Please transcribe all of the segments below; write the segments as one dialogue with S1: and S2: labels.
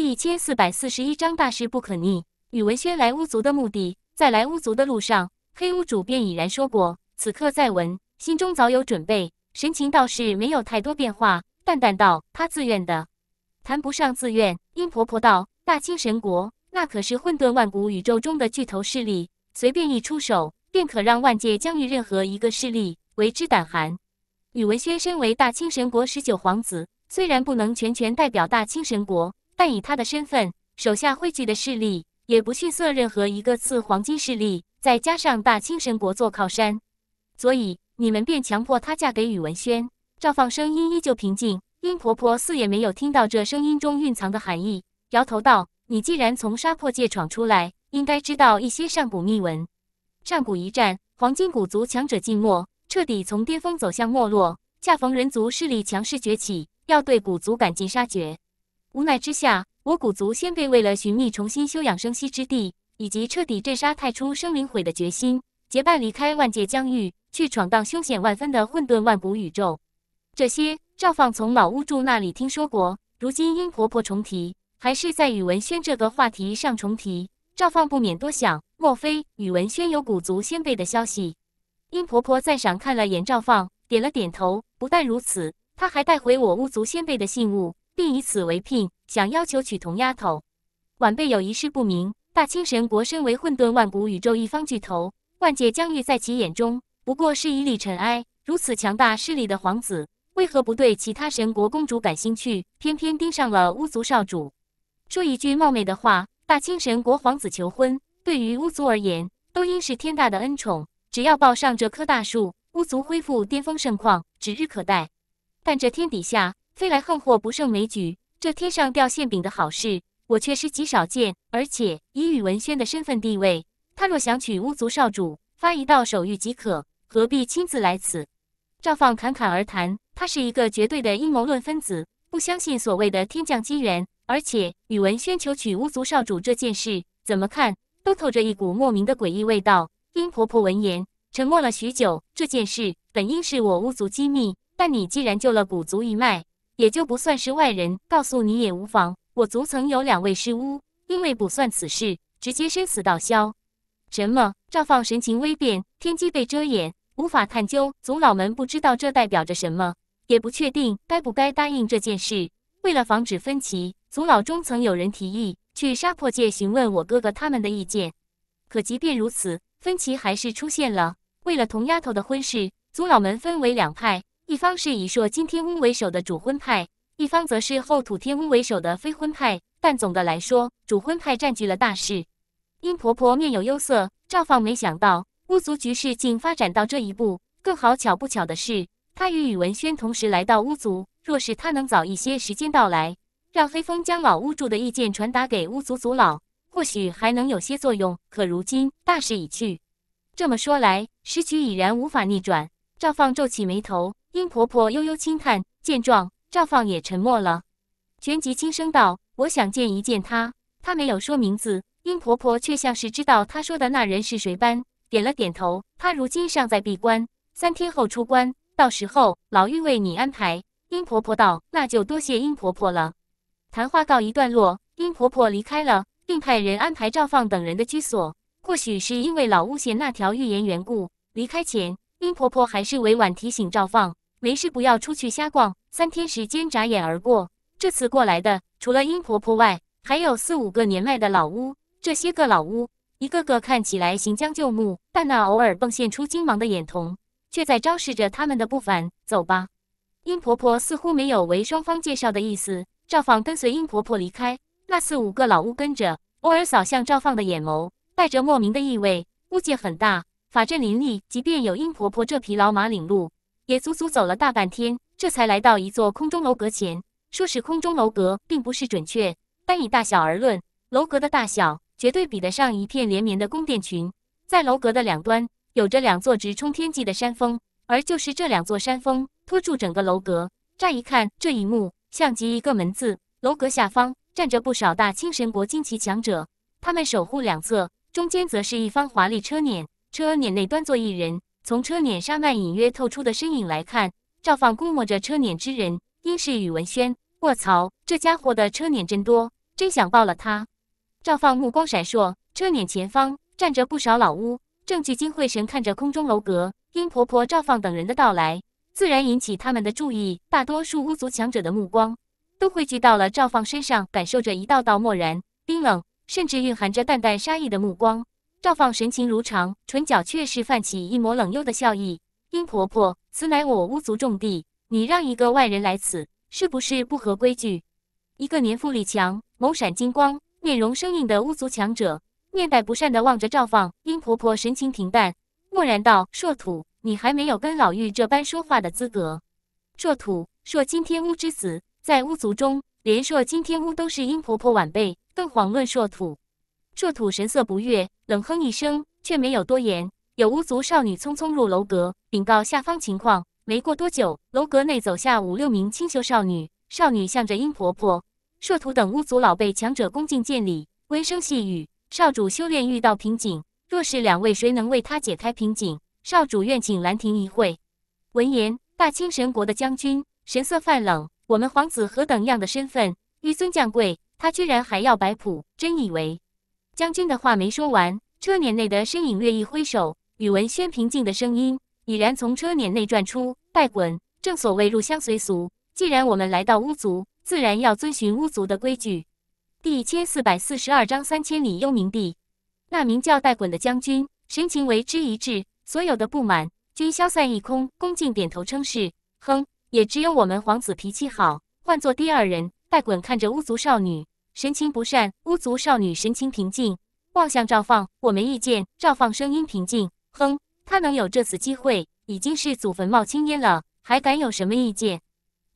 S1: 第一千四百四十一章大事不可逆。宇文轩来巫族的目的，在来巫族的路上，黑巫主便已然说过。此刻再闻，心中早有准备，神情倒是没有太多变化，淡淡道：“他自愿的，谈不上自愿。”阴婆婆道：“大清神国，那可是混沌万古宇宙中的巨头势力，随便一出手，便可让万界疆域任何一个势力为之胆寒。”宇文轩身为大清神国十九皇子，虽然不能全权代表大清神国。但以他的身份，手下汇聚的势力也不逊色任何一个次黄金势力，再加上大清神国做靠山，所以你们便强迫他嫁给宇文轩。赵放声音依旧平静，殷婆婆似也没有听到这声音中蕴藏的含义，摇头道：“你既然从杀破界闯出来，应该知道一些上古秘闻。上古一战，黄金古族强者尽没，彻底从巅峰走向没落，恰逢人族势力强势崛起，要对古族赶尽杀绝。”无奈之下，我古族先辈为了寻觅重新休养生息之地，以及彻底镇杀太初生灵毁的决心，结伴离开万界疆域，去闯荡凶险万分的混沌万古宇宙。这些赵放从老巫祝那里听说过，如今殷婆婆重提，还是在宇文轩这个话题上重提，赵放不免多想，莫非宇文轩有古族先辈的消息？殷婆婆赞赏看了眼赵放，点了点头。不但如此，她还带回我巫族先辈的信物。并以此为聘，想要求娶童丫头。晚辈有一事不明：大清神国身为混沌万古宇宙一方巨头，万界疆域在其眼中不过是一粒尘埃。如此强大势力的皇子，为何不对其他神国公主感兴趣，偏偏盯上了巫族少主？说一句冒昧的话，大清神国皇子求婚，对于巫族而言，都应是天大的恩宠。只要抱上这棵大树，巫族恢复巅峰盛况指日可待。但这天底下。飞来横祸不胜枚举，这天上掉馅饼的好事我却实极少见。而且以宇文轩的身份地位，他若想娶巫族少主，发一道手谕即可，何必亲自来此？赵放侃侃而谈，他是一个绝对的阴谋论分子，不相信所谓的天降机缘。而且宇文轩求娶巫族少主这件事，怎么看都透着一股莫名的诡异味道。殷婆婆闻言沉默了许久。这件事本应是我巫族机密，但你既然救了古族一脉。也就不算是外人，告诉你也无妨。我族曾有两位师巫，因为卜算此事，直接生死道消。什么？赵放神情微变，天机被遮掩，无法探究。族老们不知道这代表着什么，也不确定该不该答应这件事。为了防止分歧，族老中曾有人提议去杀破界询问我哥哥他们的意见。可即便如此，分歧还是出现了。为了童丫头的婚事，族老们分为两派。一方是以朔金天翁为首的主婚派，一方则是后土天翁为首的非婚派。但总的来说，主婚派占据了大势。殷婆婆面有忧色，赵放没想到巫族局势竟发展到这一步。更好巧不巧的是，他与宇文轩同时来到巫族。若是他能早一些时间到来，让黑风将老巫祝的意见传达给巫族族老，或许还能有些作用。可如今大势已去，这么说来，时局已然无法逆转。赵放皱起眉头。殷婆婆悠悠轻叹，见状，赵放也沉默了，旋即轻声道：“我想见一见他。”他没有说名字，殷婆婆却像是知道他说的那人是谁般，点了点头。他如今尚在闭关，三天后出关，到时候老妪为你安排。”殷婆婆道：“那就多谢殷婆婆了。”谈话告一段落，殷婆婆离开了，并派人安排赵放等人的居所。或许是因为老巫邪那条预言缘故，离开前，殷婆婆还是委婉提醒赵放。没事，不要出去瞎逛。三天时间眨眼而过，这次过来的除了殷婆婆外，还有四五个年迈的老屋。这些个老屋，一个个看起来行将就木，但那偶尔迸现出金芒的眼瞳，却在昭示着他们的不凡。走吧。殷婆婆似乎没有为双方介绍的意思。赵放跟随殷婆婆离开，那四五个老屋跟着，偶尔扫向赵放的眼眸，带着莫名的意味。屋界很大，法阵林立，即便有殷婆婆这匹老马领路。也足足走了大半天，这才来到一座空中楼阁前。说是空中楼阁，并不是准确，单以大小而论，楼阁的大小绝对比得上一片连绵的宫殿群。在楼阁的两端，有着两座直冲天际的山峰，而就是这两座山峰托住整个楼阁。乍一看，这一幕像极一个门字。楼阁下方站着不少大清神国金旗强者，他们守护两侧，中间则是一方华丽车辇，车辇内端坐一人。从车辇沙幔隐约透出的身影来看，赵放估摸着车辇之人应是宇文轩。卧槽，这家伙的车辇真多，真想爆了他！赵放目光闪烁，车辇前方站着不少老巫，正聚精会神看着空中楼阁。因婆婆、赵放等人的到来，自然引起他们的注意。大多数巫族强者的目光都汇聚到了赵放身上，感受着一道道漠然、冰冷，甚至蕴含着淡淡杀意的目光。赵放神情如常，唇角却是泛起一抹冷幽的笑意。殷婆婆，此乃我巫族重地，你让一个外人来此，是不是不合规矩？一个年富力强、眸闪金光、面容生硬的巫族强者，面带不善地望着赵放。殷婆婆神情平淡，默然道：“硕土，你还没有跟老妪这般说话的资格。”硕土，硕金天巫之子，在巫族中，连硕金天巫都是殷婆婆晚辈，更遑论硕土。摄土神色不悦，冷哼一声，却没有多言。有巫族少女匆匆入楼阁，禀告下方情况。没过多久，楼阁内走下五六名清秀少女。少女向着阴婆婆、硕土等巫族老辈强者恭敬见礼，温声细语：“少主修炼遇到瓶颈，若是两位谁能为他解开瓶颈，少主愿请兰亭一会。”闻言，大清神国的将军神色泛冷：“我们皇子何等样的身份，纡尊降贵，他居然还要摆谱，真以为……”将军的话没说完，车辇内的身影略一挥手，宇文轩平静的声音已然从车辇内传出：“带滚，正所谓入乡随俗，既然我们来到巫族，自然要遵循巫族的规矩。”第一千四百四十二章三千里幽冥地。那名叫戴滚的将军神情为之一滞，所有的不满均消散一空，恭敬点头称是。哼，也只有我们皇子脾气好，换做第二人，戴滚看着巫族少女。神情不善，巫族少女神情平静，望向赵放。我没意见。赵放声音平静，哼，他能有这次机会，已经是祖坟冒青烟了，还敢有什么意见？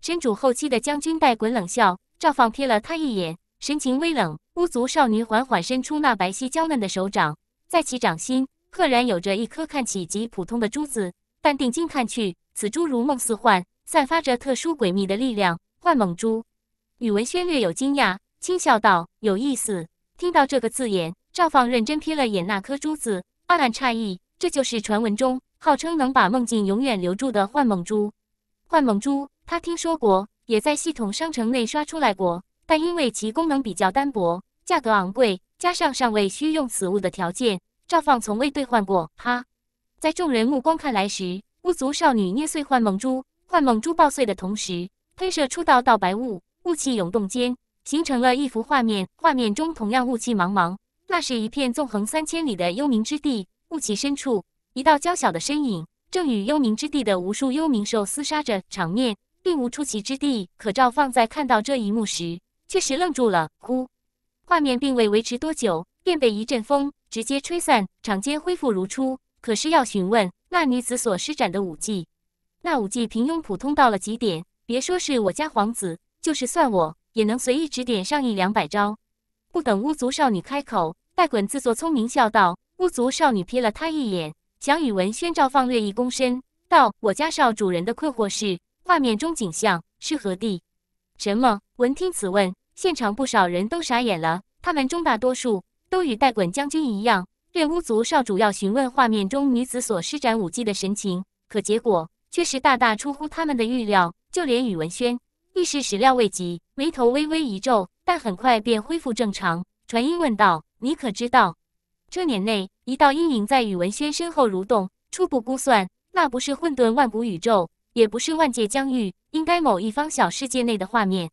S1: 身主后期的将军带滚冷笑。赵放瞥了他一眼，神情微冷。巫族少女缓缓伸出那白皙娇嫩的手掌，在其掌心赫然有着一颗看起极普通的珠子，但定睛看去，此珠如梦似幻，散发着特殊诡秘的力量。幻梦珠。宇文轩略有惊讶。轻笑道：“有意思。”听到这个字眼，赵放认真瞥了眼那颗珠子，暗暗诧异：“这就是传闻中号称能把梦境永远留住的幻梦珠？幻梦珠，他听说过，也在系统商城内刷出来过。但因为其功能比较单薄，价格昂贵，加上尚未需用此物的条件，赵放从未兑换过。”哈，在众人目光看来时，巫族少女捏碎幻梦珠，幻梦珠爆碎的同时，喷射出道道白雾，雾气涌动间。形成了一幅画面，画面中同样雾气茫茫，那是一片纵横三千里的幽冥之地。雾气深处，一道娇小的身影正与幽冥之地的无数幽冥兽厮杀着，场面并无出奇之地。可赵放在看到这一幕时，确实愣住了。呼，画面并未维持多久，便被一阵风直接吹散，场间恢复如初。可是要询问那女子所施展的武技，那武技平庸普通到了极点，别说是我家皇子，就是算我。也能随意指点上亿两百招。不等巫族少女开口，带滚自作聪明笑道：“巫族少女瞥了他一眼，想宇文、宣召放略一躬身道：‘我家少主人的困惑是，画面中景象是何地？’什么？闻听此问，现场不少人都傻眼了。他们中大多数都与带滚将军一样，对巫族少主要询问画面中女子所施展武技的神情，可结果却是大大出乎他们的预料，就连宇文轩亦是始料未及。”眉头微微一皱，但很快便恢复正常，传音问道：“你可知道，这年内一道阴影在宇文轩身后蠕动？初步估算，那不是混沌万古宇宙，也不是万界疆域，应该某一方小世界内的画面。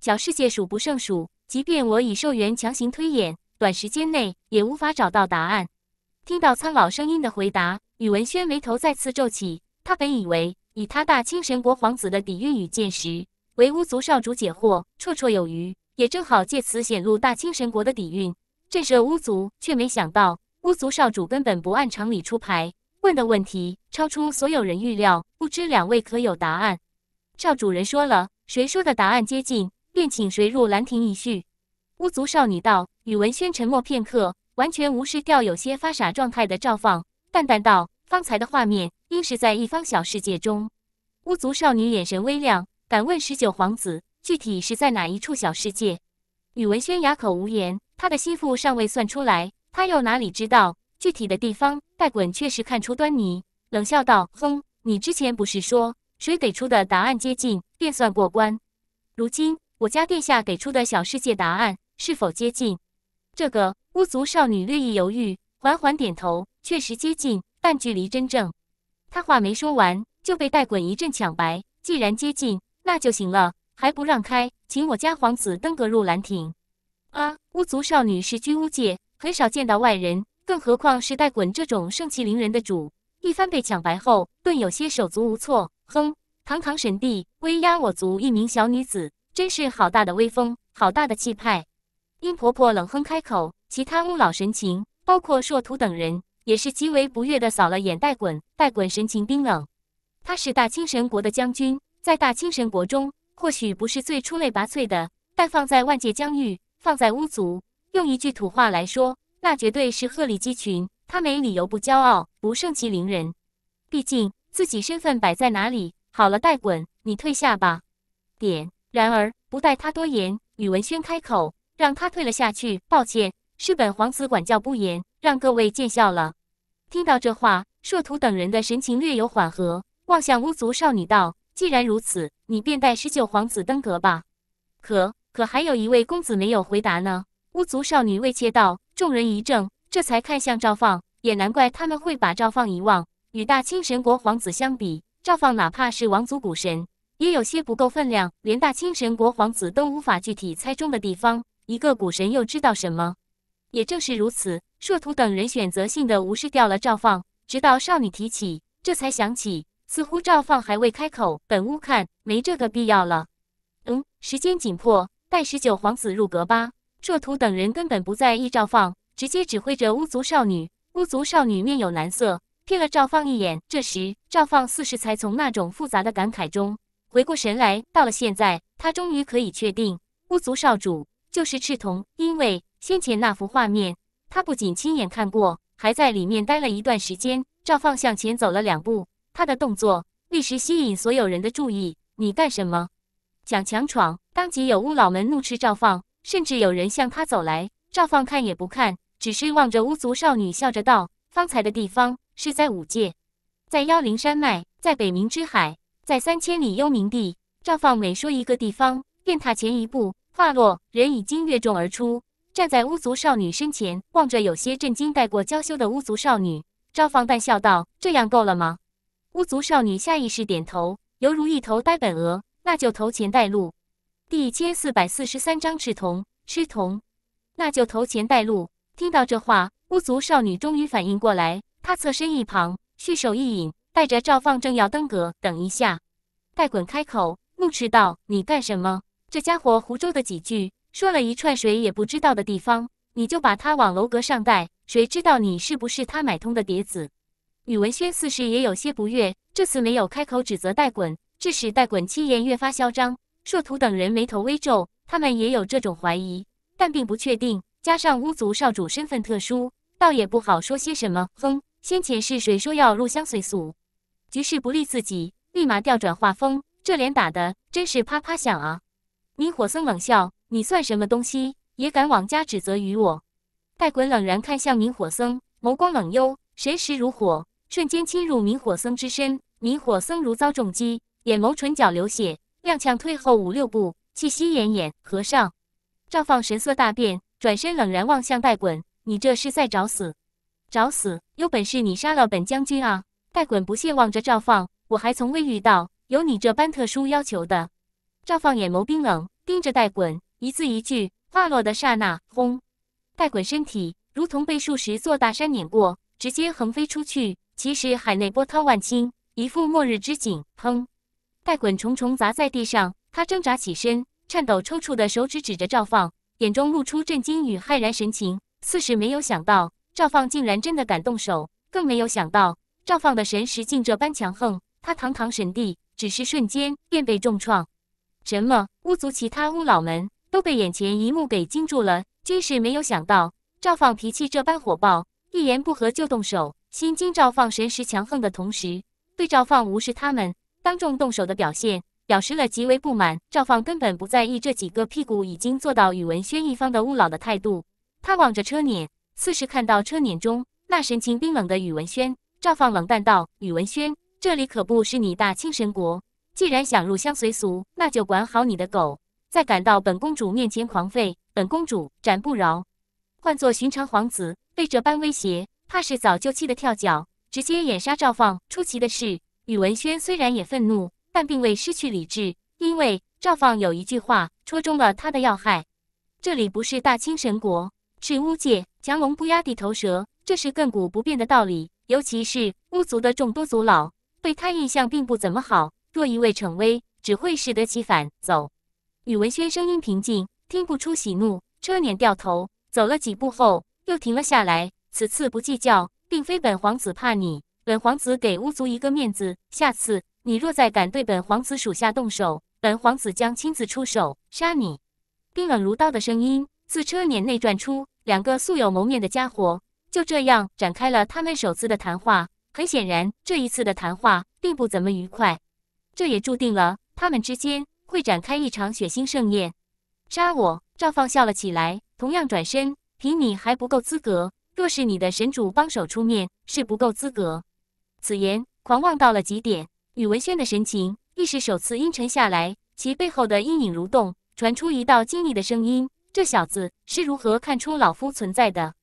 S1: 小世界数不胜数，即便我以兽猿强行推演，短时间内也无法找到答案。”听到苍老声音的回答，宇文轩眉头再次皱起。他本以为，以他大清神国皇子的底蕴与见识，为巫族少主解惑，绰绰有余，也正好借此显露大清神国的底蕴，震慑巫族。却没想到巫族少主根本不按常理出牌，问的问题超出所有人预料。不知两位可有答案？少主人说了，谁说的答案接近，便请谁入兰亭一叙。巫族少女道。宇文轩沉默片刻，完全无视掉有些发傻状态的赵放，淡淡道：“方才的画面，应是在一方小世界中。”巫族少女眼神微亮。敢问十九皇子，具体是在哪一处小世界？宇文轩哑口无言，他的心腹尚未算出来，他又哪里知道具体的地方？戴衮确实看出端倪，冷笑道：“哼，你之前不是说谁给出的答案接近，便算过关？如今我家殿下给出的小世界答案是否接近？”这个巫族少女略一犹豫，缓缓点头：“确实接近，但距离真正……”她话没说完，就被戴衮一阵抢白：“既然接近。”那就行了，还不让开，请我家皇子登阁入兰亭。啊，巫族少女是居巫界，很少见到外人，更何况是带滚这种盛气凌人的主。一番被抢白后，顿有些手足无措。哼，堂堂神帝，威压我族一名小女子，真是好大的威风，好大的气派。殷婆婆冷哼开口，其他巫老神情，包括硕土等人，也是极为不悦的扫了眼戴滚。戴滚神情冰冷，他是大清神国的将军。在大清神国中，或许不是最出类拔萃的，但放在万界疆域，放在巫族，用一句土话来说，那绝对是鹤立鸡群。他没理由不骄傲，不盛气凌人。毕竟自己身份摆在哪里。好了，带滚，你退下吧。点。然而不待他多言，宇文轩开口，让他退了下去。抱歉，是本皇子管教不严，让各位见笑了。听到这话，硕徒等人的神情略有缓和，望向巫族少女道。既然如此，你便带十九皇子登阁吧。可可还有一位公子没有回答呢？巫族少女未切道，众人一怔，这才看向赵放。也难怪他们会把赵放遗忘，与大清神国皇子相比，赵放哪怕是王族古神，也有些不够分量。连大清神国皇子都无法具体猜中的地方，一个古神又知道什么？也正是如此，硕土等人选择性的无视掉了赵放，直到少女提起，这才想起。似乎赵放还未开口，本屋看没这个必要了。嗯，时间紧迫，带十九皇子入阁吧。摄图等人根本不在意赵放，直接指挥着巫族少女。巫族少女面有难色，瞥了赵放一眼。这时，赵放似是才从那种复杂的感慨中回过神来。到了现在，他终于可以确定巫族少主就是赤瞳，因为先前那幅画面，他不仅亲眼看过，还在里面待了一段时间。赵放向前走了两步。他的动作立时吸引所有人的注意。你干什么？想强闯？当即有巫老们怒斥赵放，甚至有人向他走来。赵放看也不看，只是望着巫族少女，笑着道：“方才的地方是在五界，在妖灵山脉，在北冥之海，在三千里幽冥地。”赵放每说一个地方，便踏前一步，话落人已经跃众而出，站在巫族少女身前，望着有些震惊、带过娇羞的巫族少女，赵放淡笑道：“这样够了吗？”巫族少女下意识点头，犹如一头呆笨鹅。那就投钱带路。第一千四百四十三章赤瞳，赤瞳。那就投钱带路。听到这话，巫族少女终于反应过来，她侧身一旁，蓄手一引，带着赵放正要登阁。等一下，戴滚开口怒斥道：“你干什么？这家伙胡诌的几句，说了一串谁也不知道的地方，你就把他往楼阁上带？谁知道你是不是他买通的碟子？”宇文轩似是也有些不悦，这次没有开口指责戴滚，致使戴滚气焰越发嚣张。硕徒等人眉头微皱，他们也有这种怀疑，但并不确定。加上巫族少主身份特殊，倒也不好说些什么。哼，先前是谁说要入乡随俗？局势不利，自己立马调转画风，这脸打的真是啪啪响啊！明火僧冷笑：“你算什么东西，也敢妄加指责于我？”戴滚冷然看向明火僧，眸光冷幽，谁识如火？瞬间侵入明火僧之身，明火僧如遭重击，眼眸、唇角流血，踉跄退后五六步，气息奄奄。和尚赵放神色大变，转身冷然望向戴滚：“你这是在找死！找死！有本事你杀了本将军啊！”戴滚不屑望着赵放：“我还从未遇到有你这般特殊要求的。”赵放眼眸冰冷，盯着戴滚，一字一句：“话落的刹那，轰！”戴滚身体如同被数十座大山碾过，直接横飞出去。其实海内波涛万倾，一副末日之景。砰！带滚重重砸在地上，他挣扎起身，颤抖抽搐的手指指着赵放，眼中露出震惊与骇然神情，似是没有想到赵放竟然真的敢动手，更没有想到赵放的神识竟这般强横。他堂堂神帝，只是瞬间便被重创。什么？巫族其他巫老们都被眼前一幕给惊住了，均是没有想到赵放脾气这般火爆，一言不合就动手。心惊赵放神识强横的同时，对赵放无视他们当众动手的表现表示了极为不满。赵放根本不在意这几个屁股已经坐到宇文轩一方的勿老的态度，他望着车辇，似是看到车辇中那神情冰冷的宇文轩。赵放冷淡道：“宇文轩，这里可不是你大清神国，既然想入乡随俗，那就管好你的狗，再敢到本公主面前狂吠，本公主斩不饶。”换做寻常皇子，被这般威胁。怕是早就气得跳脚，直接眼杀赵放。出奇的是，宇文轩虽然也愤怒，但并未失去理智，因为赵放有一句话戳中了他的要害。这里不是大清神国，是巫界，强龙不压地头蛇，这是亘古不变的道理。尤其是巫族的众多族老，对他印象并不怎么好。若一味逞威，只会适得其反。走，宇文轩声音平静，听不出喜怒。车辇掉头，走了几步后又停了下来。此次不计较，并非本皇子怕你，本皇子给巫族一个面子。下次你若再敢对本皇子属下动手，本皇子将亲自出手杀你。冰冷如刀的声音自车辇内传出，两个素有谋面的家伙就这样展开了他们首次的谈话。很显然，这一次的谈话并不怎么愉快，这也注定了他们之间会展开一场血腥盛宴。杀我！赵放笑了起来，同样转身，凭你还不够资格。若是你的神主帮手出面是不够资格，此言狂妄到了极点。宇文轩的神情一时首次阴沉下来，其背后的阴影蠕动，传出一道惊异的声音：“这小子是如何看出老夫存在的？”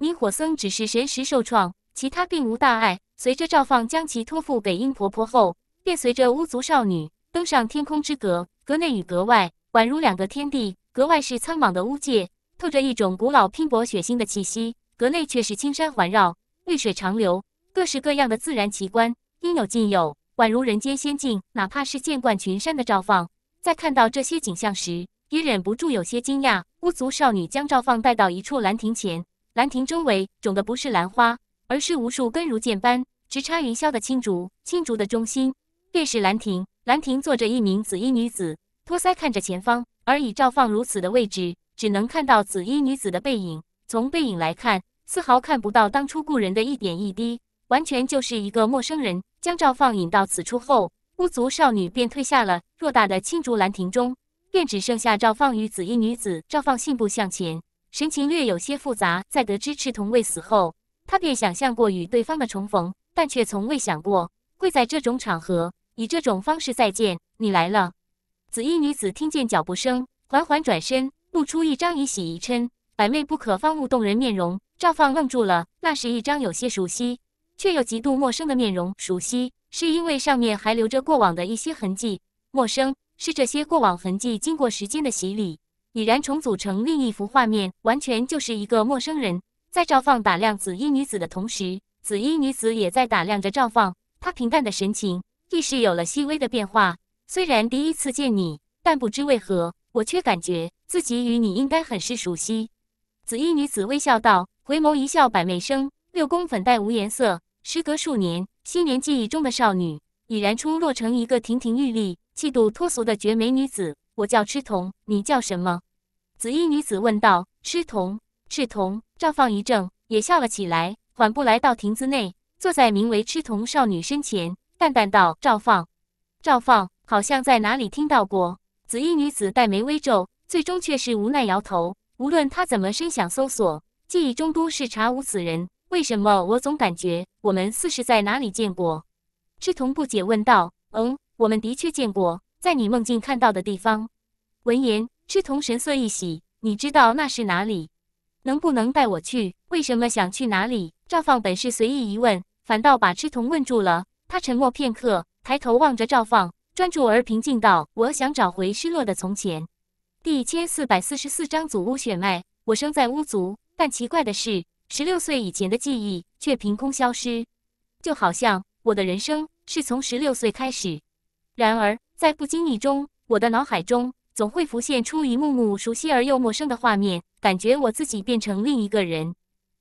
S1: 明火僧只是神识受创，其他并无大碍。随着赵放将其托付给阴婆婆后，便随着巫族少女登上天空之阁。阁内与阁外宛如两个天地，阁外是苍茫的巫界，透着一种古老、拼搏、血腥的气息。阁内却是青山环绕，绿水长流，各式各样的自然奇观应有尽有，宛如人间仙境。哪怕是见惯群山的赵放，在看到这些景象时，也忍不住有些惊讶。巫族少女将赵放带到一处兰亭前，兰亭周围种的不是兰花，而是无数根如箭般直插云霄的青竹。青竹的中心便是兰亭，兰亭坐着一名紫衣女子，托腮看着前方，而以赵放如此的位置，只能看到紫衣女子的背影。从背影来看，丝毫看不到当初故人的一点一滴，完全就是一个陌生人。将赵放引到此处后，巫族少女便退下了。偌大的青竹兰亭中，便只剩下赵放与紫衣女子。赵放信步向前，神情略有些复杂。在得知赤瞳未死后，他便想象过与对方的重逢，但却从未想过会在这种场合以这种方式再见你来了。紫衣女子听见脚步声，缓缓转身，露出一张一喜一嗔。百媚不可方物，动人面容。赵放愣住了，那是一张有些熟悉却又极度陌生的面容。熟悉是因为上面还留着过往的一些痕迹；陌生是这些过往痕迹经过时间的洗礼，已然重组成另一幅画面，完全就是一个陌生人。在赵放打量紫衣女子的同时，紫衣女子也在打量着赵放。她平淡的神情，亦是有了细微的变化。虽然第一次见你，但不知为何，我却感觉自己与你应该很是熟悉。紫衣女子微笑道：“回眸一笑百媚生，六宫粉黛无颜色。”时隔数年，昔年记忆中的少女已然出落成一个亭亭玉立、气度脱俗的绝美女子。我叫赤瞳，你叫什么？”紫衣女子问道。“赤瞳。”赤瞳。赵放一怔，也笑了起来，缓步来到亭子内，坐在名为赤瞳少女身前，淡淡道：“赵放，赵放，好像在哪里听到过。”紫衣女子黛眉微皱，最终却是无奈摇头。无论他怎么深想搜索，记忆中都是查无此人。为什么？我总感觉我们似是在哪里见过。赤瞳不解问道：“嗯，我们的确见过，在你梦境看到的地方。”闻言，赤瞳神色一喜：“你知道那是哪里？能不能带我去？为什么想去哪里？”赵放本是随意一问，反倒把赤瞳问住了。他沉默片刻，抬头望着赵放，专注而平静道：“我想找回失落的从前。”第一千四百四十四章祖屋血脉。我生在巫族，但奇怪的是，十六岁以前的记忆却凭空消失，就好像我的人生是从十六岁开始。然而，在不经意中，我的脑海中总会浮现出一幕幕熟悉而又陌生的画面，感觉我自己变成另一个人。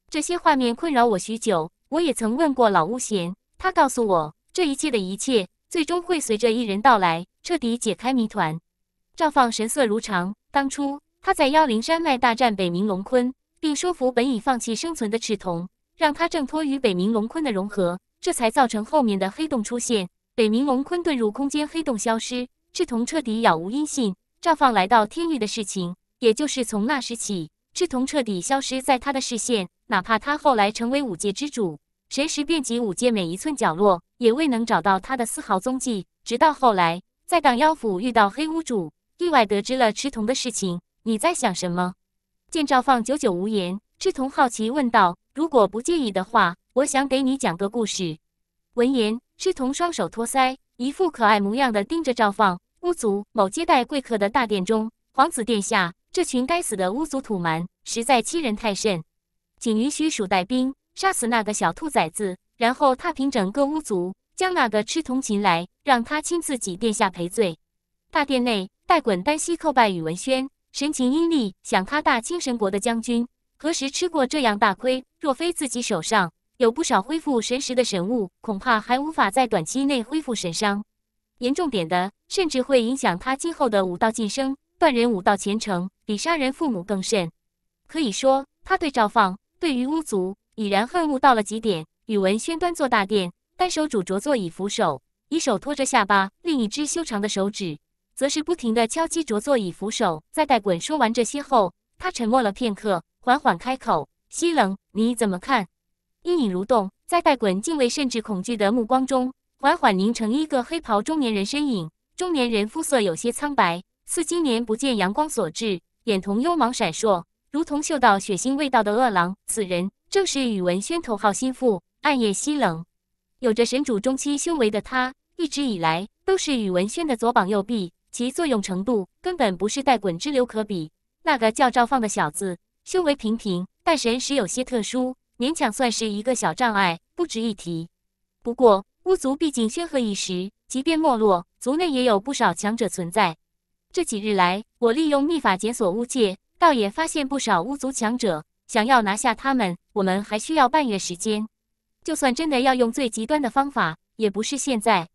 S1: 这些画面困扰我许久。我也曾问过老巫贤，他告诉我，这一切的一切，最终会随着一人到来，彻底解开谜团。赵放神色如常。当初他在妖灵山脉大战北冥龙鲲，并说服本已放弃生存的赤瞳，让他挣脱与北冥龙鲲的融合，这才造成后面的黑洞出现。北冥龙鲲遁入空间黑洞消失，赤瞳彻底杳无音信。赵放来到天域的事情，也就是从那时起，赤瞳彻底消失在他的视线。哪怕他后来成为五界之主，神识遍及五界每一寸角落，也未能找到他的丝毫踪迹。直到后来，在荡妖府遇到黑巫主。意外得知了赤瞳的事情，你在想什么？见赵放久久无言，赤瞳好奇问道：“如果不介意的话，我想给你讲个故事。”闻言，赤瞳双手托腮，一副可爱模样的盯着赵放。巫族某接待贵客的大殿中，皇子殿下，这群该死的巫族土蛮实在欺人太甚！请允许鼠带兵杀死那个小兔崽子，然后踏平整个巫族，将那个赤瞳擒来，让他亲自给殿下赔罪。大殿内。带滚单膝叩拜宇文轩，神情阴戾。想他大清神国的将军何时吃过这样大亏？若非自己手上有不少恢复神识的神物，恐怕还无法在短期内恢复神伤。严重点的，甚至会影响他今后的武道晋升，断人武道前程，比杀人父母更甚。可以说，他对赵放，对于巫族，已然恨恶到了极点。宇文轩端坐大殿，单手拄着座椅扶手，一手托着下巴，另一只修长的手指。则是不停地敲击着座椅扶手。在戴滚。说完这些后，他沉默了片刻，缓缓开口：“西冷，你怎么看？”阴影蠕动，在带滚敬畏甚至恐惧的目光中，缓缓凝成一个黑袍中年人身影。中年人肤色有些苍白，似今年不见阳光所致，眼瞳幽芒闪烁，如同嗅到血腥味道的饿狼。此人正是宇文轩头号心腹暗夜西冷。有着神主中期修为的他，一直以来都是宇文轩的左膀右臂。其作用程度根本不是带滚之流可比。那个叫赵放的小子，修为平平，但神识有些特殊，勉强算是一个小障碍，不值一提。不过巫族毕竟宣赫一时，即便没落，族内也有不少强者存在。这几日来，我利用秘法检索巫界，倒也发现不少巫族强者。想要拿下他们，我们还需要半月时间。就算真的要用最极端的方法，也不是现在。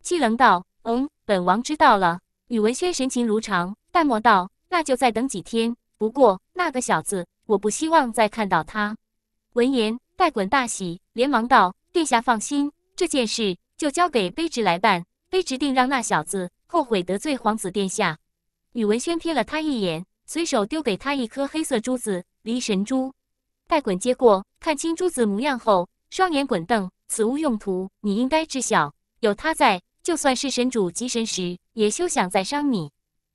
S1: 七棱道，嗯，本王知道了。宇文轩神情如常，淡漠道：“那就再等几天。不过那个小子，我不希望再看到他。”闻言，戴衮大喜，连忙道：“殿下放心，这件事就交给卑职来办。卑职定让那小子后悔得罪皇子殿下。”宇文轩瞥了他一眼，随手丢给他一颗黑色珠子，离神珠。戴衮接过，看清珠子模样后，双眼滚瞪：“此物用途，你应该知晓。有他在，就算是神主及神时，也休想再伤你。”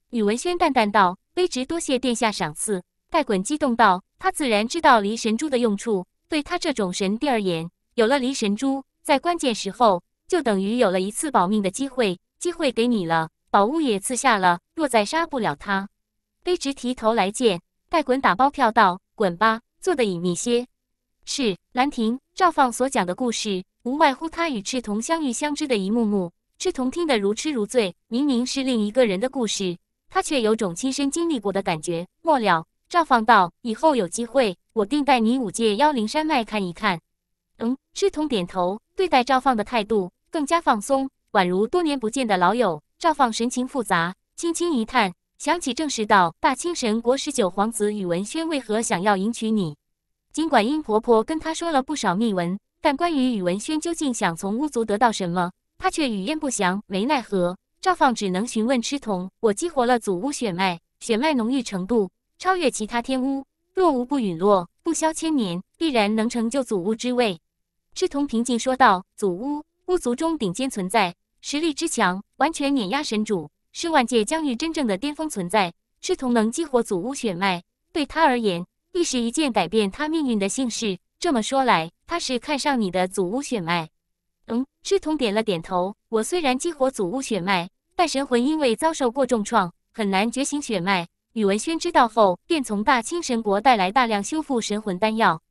S1: 宇文轩淡淡道。“卑职多谢殿下赏赐。”戴滚激动道。“他自然知道离神珠的用处，对他这种神帝而言，有了离神珠，在关键时候就等于有了一次保命的机会。机会给你了，宝物也赐下了，若再杀不了他，卑职提头来见。”戴滚打包票道：“滚吧，做得隐秘些。”是。兰亭赵放所讲的故事，无外乎他与赤瞳相遇相知的一幕幕。赤瞳听得如痴如醉，明明是另一个人的故事，他却有种亲身经历过的感觉。末了，赵放道：“以后有机会，我定带你五界妖灵山脉看一看。”嗯，赤瞳点头，对待赵放的态度更加放松，宛如多年不见的老友。赵放神情复杂，轻轻一叹，想起正事道：“大清神国十九皇子宇文轩为何想要迎娶你？尽管殷婆婆跟他说了不少秘闻，但关于宇文轩究竟想从巫族得到什么？”他却语焉不详，没奈何，赵放只能询问赤瞳：“我激活了祖巫血脉，血脉浓郁程度超越其他天巫，若无不陨落，不消千年，必然能成就祖巫之位。”赤瞳平静说道：“祖巫，巫族中顶尖存在，实力之强，完全碾压神主，是万界疆域真正的巅峰存在。赤瞳能激活祖巫血脉，对他而言，亦是一件改变他命运的幸事。这么说来，他是看上你的祖巫血脉。”嗯，师童点了点头。我虽然激活祖巫血脉，但神魂因为遭受过重创，很难觉醒血脉。宇文轩知道后，便从大清神国带来大量修复神魂丹药。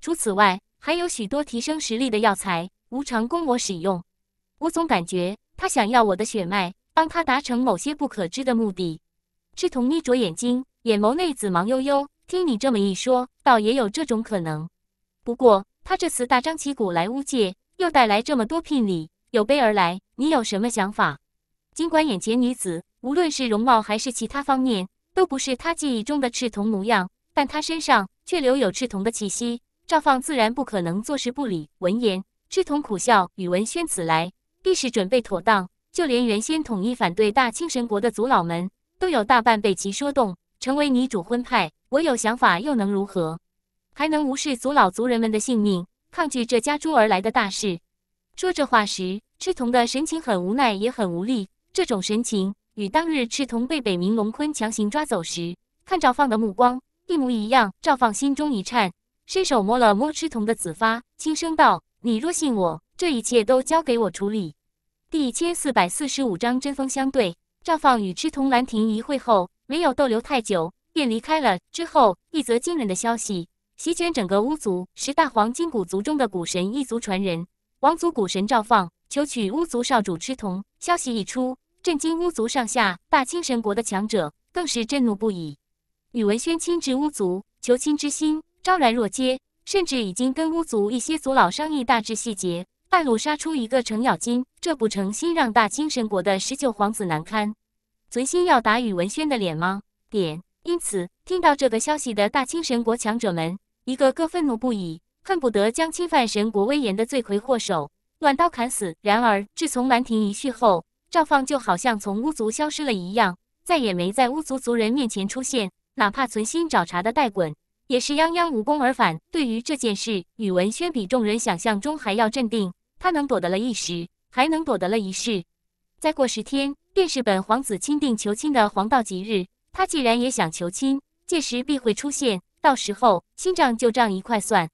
S1: 除此外，还有许多提升实力的药材，无偿供我使用。我总感觉他想要我的血脉，帮他达成某些不可知的目的。赤瞳眯着眼睛，眼眸内紫芒悠悠。听你这么一说，倒也有这种可能。不过，他这次大张旗鼓来巫界。又带来这么多聘礼，有备而来，你有什么想法？尽管眼前女子无论是容貌还是其他方面，都不是他记忆中的赤瞳模样，但她身上却留有赤瞳的气息。赵放自然不可能坐视不理。闻言，赤瞳苦笑：“宇文轩此来，必是准备妥当。就连原先统一反对大清神国的族老们，都有大半被其说动，成为你主婚派。我有想法又能如何？还能无视族老族人们的性命？”抗拒这家族而来的大事。说这话时，赤瞳的神情很无奈，也很无力。这种神情与当日赤瞳被北冥龙鲲强行抓走时看赵放的目光一模一样。赵放心中一颤，伸手摸了摸赤瞳的紫发，轻声道：“你若信我，这一切都交给我处理。”第一千四百四十五章针锋相对。赵放与赤瞳兰亭一会后，没有逗留太久，便离开了。之后，一则惊人的消息。席卷整个巫族，十大黄金古族中的古神一族传人王族古神赵放求娶巫族少主赤瞳。消息一出，震惊巫族上下，大清神国的强者更是震怒不已。宇文轩亲至巫族求亲之心昭然若揭，甚至已经跟巫族一些族老商议大致细节。半路杀出一个程咬金，这不成心让大清神国的十九皇子难堪，存心要打宇文轩的脸吗？点。因此，听到这个消息的大清神国强者们。一个个愤怒不已，恨不得将侵犯神国威严的罪魁祸首乱刀砍死。然而，自从兰亭一去后，赵放就好像从巫族消失了一样，再也没在巫族族人面前出现。哪怕存心找茬的戴衮，也是泱泱无功而返。对于这件事，宇文轩比众人想象中还要镇定。他能躲得了一时，还能躲得了一世。再过十天，便是本皇子钦定求亲的黄道吉日。他既然也想求亲，届时必会出现。到时候新账旧账一块算。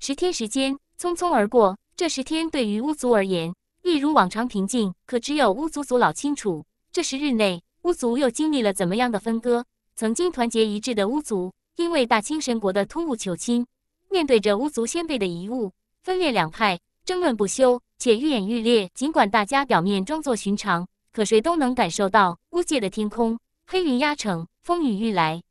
S1: 十天时间匆匆而过，这十天对于巫族而言一如往常平静。可只有巫族族老清楚，这十日内巫族又经历了怎么样的分割。曾经团结一致的巫族，因为大清神国的突兀求亲，面对着巫族先辈的遗物，分裂两派，争论不休，且愈演愈烈。尽管大家表面装作寻常，可谁都能感受到巫界的天空黑云压城，风雨欲来。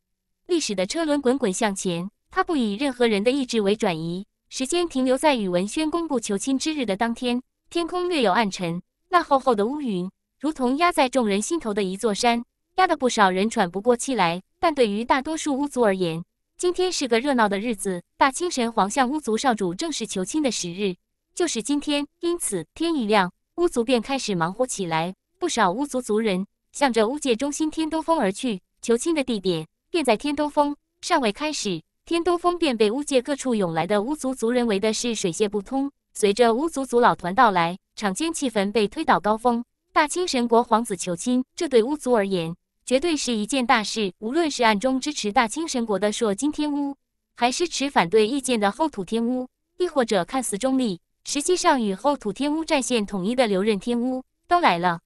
S1: 历史的车轮滚滚向前，它不以任何人的意志为转移。时间停留在宇文轩公布求亲之日的当天，天空略有暗沉，那厚厚的乌云如同压在众人心头的一座山，压得不少人喘不过气来。但对于大多数巫族而言，今天是个热闹的日子。大清神皇向巫族少主正式求亲的时日就是今天，因此天一亮，巫族便开始忙活起来。不少巫族族人向着巫界中心天都峰而去，求亲的地点。现在天都峰尚未开始，天都峰便被巫界各处涌来的巫族族人围的是水泄不通。随着巫族族老团到来，场间气氛被推到高峰。大清神国皇子求亲，这对巫族而言绝对是一件大事。无论是暗中支持大清神国的朔金天巫，还是持反对意见的厚土天巫，亦或者看似中立，实际上与厚土天巫战线统一的留任天巫，都来了。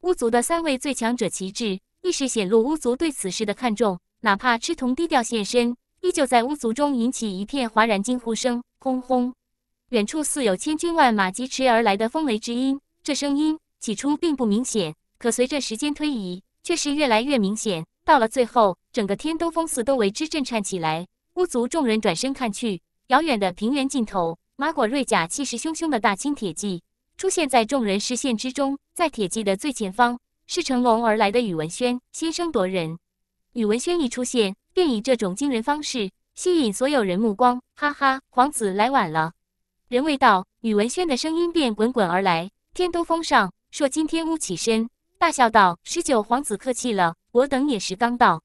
S1: 巫族的三位最强者旗帜，亦是显露巫族对此事的看重。哪怕赤瞳低调现身，依旧在巫族中引起一片哗然惊呼声。轰轰，远处似有千军万马疾驰而来的风雷之音。这声音起初并不明显，可随着时间推移，却是越来越明显。到了最后，整个天都峰寺都为之震颤起来。巫族众人转身看去，遥远的平原尽头，马果瑞甲、气势汹汹的大清铁骑出现在众人视线之中。在铁骑的最前方，是乘龙而来的宇文轩，先声夺人。宇文轩一出现，便以这种惊人方式吸引所有人目光。哈哈，皇子来晚了，人未到，宇文轩的声音便滚滚而来。天都峰上，烁金天屋起身，大笑道：“十九皇子客气了，我等也是刚到。”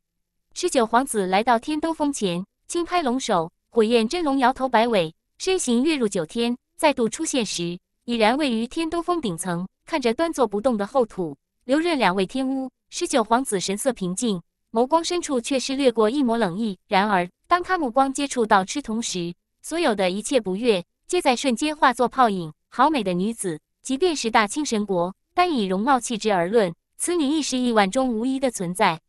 S1: 十九皇子来到天都峰前，轻拍龙首，火焰真龙摇头摆尾，身形跃入九天。再度出现时，已然位于天都峰顶层，看着端坐不动的后土、留任两位天巫。十九皇子神色平静。眸光深处却是掠过一抹冷意。然而，当他目光接触到赤瞳时，所有的一切不悦皆在瞬间化作泡影。好美的女子，即便是大清神国，单以容貌气质而论，此女亦是亿万中无一的存在。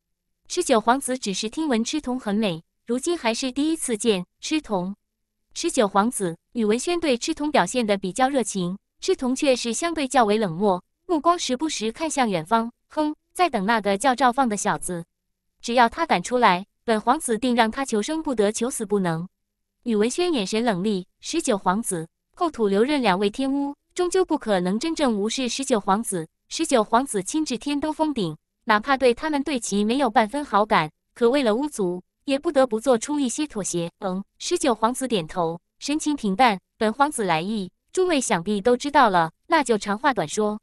S1: 十九皇子只是听闻赤瞳很美，如今还是第一次见赤瞳。十九皇子宇文轩对赤瞳表现的比较热情，赤瞳却是相对较为冷漠，目光时不时看向远方。哼，在等那个叫赵放的小子。只要他敢出来，本皇子定让他求生不得，求死不能。宇文轩眼神冷厉。十九皇子、后土留任两位天巫，终究不可能真正无视十九皇子。十九皇子亲至天都峰顶，哪怕对他们对其没有半分好感，可为了巫族，也不得不做出一些妥协。嗯，十九皇子点头，神情平淡。本皇子来意，诸位想必都知道了，那就长话短说。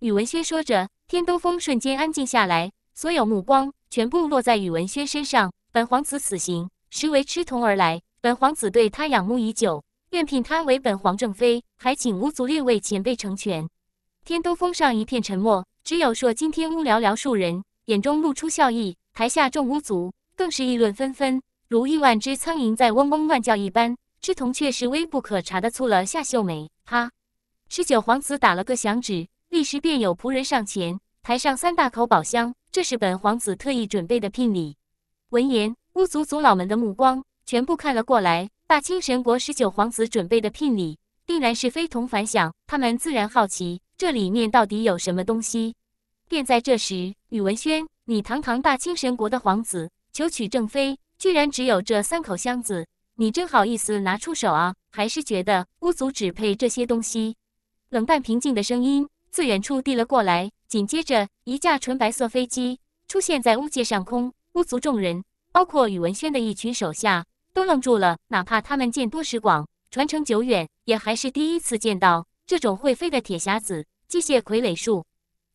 S1: 宇文轩说着，天都峰瞬间安静下来，所有目光。全部落在宇文轩身上。本皇子此行实为痴童而来，本皇子对他仰慕已久，愿聘他为本皇正妃，还请巫族列位前辈成全。天都峰上一片沉默，只有朔今天巫寥寥数人眼中露出笑意。台下众巫族更是议论纷纷，如亿万只苍蝇在嗡嗡乱叫一般。痴童却是微不可察的蹙了下秀眉。哈，十九皇子打了个响指，立时便有仆人上前抬上三大口宝箱。这是本皇子特意准备的聘礼。闻言，巫族族老们的目光全部看了过来。大清神国十九皇子准备的聘礼，定然是非同凡响，他们自然好奇这里面到底有什么东西。便在这时，宇文轩，你堂堂大清神国的皇子，求娶正妃，居然只有这三口箱子，你真好意思拿出手啊？还是觉得巫族只配这些东西？冷淡平静的声音自远处递了过来。紧接着，一架纯白色飞机出现在乌界上空。乌族众人，包括宇文轩的一群手下，都愣住了。哪怕他们见多识广、传承久远，也还是第一次见到这种会飞的铁匣子机械傀儡术。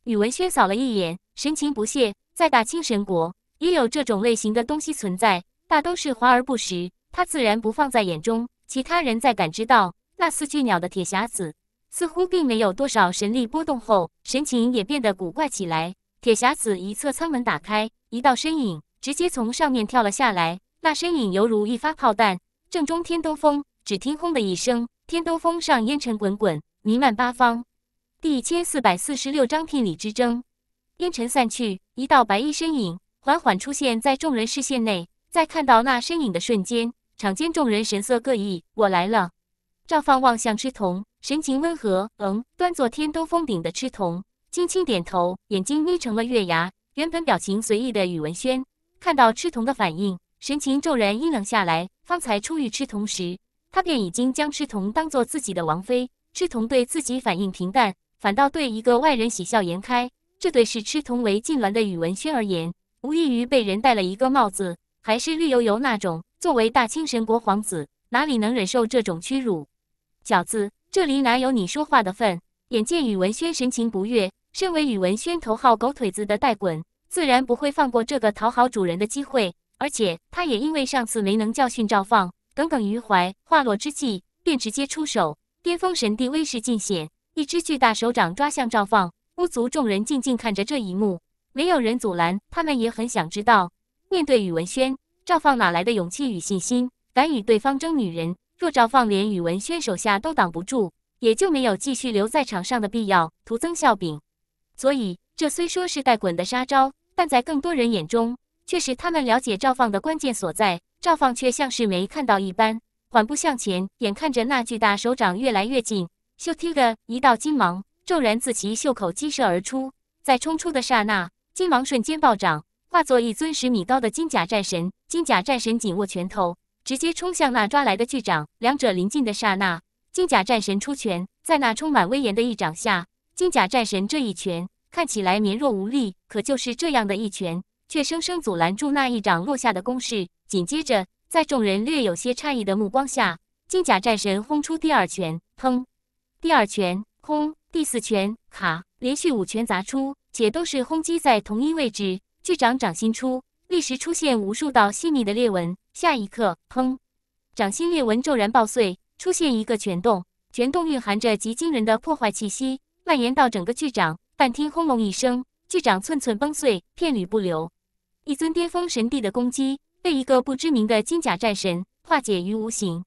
S1: 宇文轩扫了一眼，神情不屑。在大清神国，也有这种类型的东西存在，大都是华而不实，他自然不放在眼中。其他人在感知到那四巨鸟的铁匣子。似乎并没有多少神力波动，后神情也变得古怪起来。铁匣子一侧舱门打开，一道身影直接从上面跳了下来。那身影犹如一发炮弹，正中天都峰。只听轰的一声，天都峰上烟尘滚滚，弥漫八方。第一千四百四十六章聘礼之争。烟尘散去，一道白衣身影缓缓出现在众人视线内。在看到那身影的瞬间，场间众人神色各异。我来了。赵放望向之童。神情温和，嗯，端坐天都峰顶的赤瞳轻轻点头，眼睛眯成了月牙。原本表情随意的宇文轩，看到赤瞳的反应，神情骤然阴冷下来。方才初遇赤瞳时，他便已经将赤瞳当做自己的王妃。赤瞳对自己反应平淡，反倒对一个外人喜笑颜开。这对视赤瞳为禁脔的宇文轩而言，无异于被人戴了一个帽子，还是绿油油那种。作为大清神国皇子，哪里能忍受这种屈辱？饺子。这里哪有你说话的份？眼见宇文轩神情不悦，身为宇文轩头号狗腿子的戴滚，自然不会放过这个讨好主人的机会。而且他也因为上次没能教训赵放，耿耿于怀。话落之际，便直接出手，巅峰神帝威势尽显，一只巨大手掌抓向赵放。巫族众人静静看着这一幕，没有人阻拦，他们也很想知道，面对宇文轩，赵放哪来的勇气与信心，敢与对方争女人？若赵放连宇文轩手下都挡不住，也就没有继续留在场上的必要，徒增笑柄。所以，这虽说是带滚的杀招，但在更多人眼中，却是他们了解赵放的关键所在。赵放却像是没看到一般，缓步向前，眼看着那巨大手掌越来越近，咻咻的一道金芒骤然自其袖口激射而出，在冲出的刹那，金芒瞬间暴涨，化作一尊十米高的金甲战神。金甲战神紧握拳头。直接冲向那抓来的巨掌，两者临近的刹那，金甲战神出拳，在那充满威严的一掌下，金甲战神这一拳看起来绵弱无力，可就是这样的一拳，却生生阻拦住那一掌落下的攻势。紧接着，在众人略有些诧异的目光下，金甲战神轰出第二拳，砰！第二拳轰！第四拳卡，连续五拳砸出，且都是轰击在同一位置，巨掌掌心出，立时出现无数道细密的裂纹。下一刻，砰！掌心裂纹骤然爆碎，出现一个拳洞。拳洞蕴含着极惊人的破坏气息，蔓延到整个巨掌。但听轰隆一声，巨掌寸寸崩碎，片缕不留。一尊巅峰神帝的攻击被一个不知名的金甲战神化解于无形。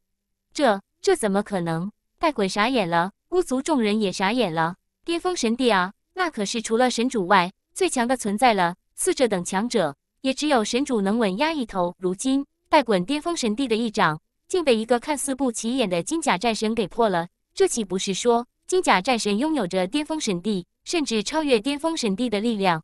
S1: 这这怎么可能？带鬼傻眼了，巫族众人也傻眼了。巅峰神帝啊，那可是除了神主外最强的存在了。似这等强者，也只有神主能稳压一头。如今。拜滚巅峰神帝的一掌，竟被一个看似不起眼的金甲战神给破了。这岂不是说，金甲战神拥有着巅峰神帝，甚至超越巅峰神帝的力量？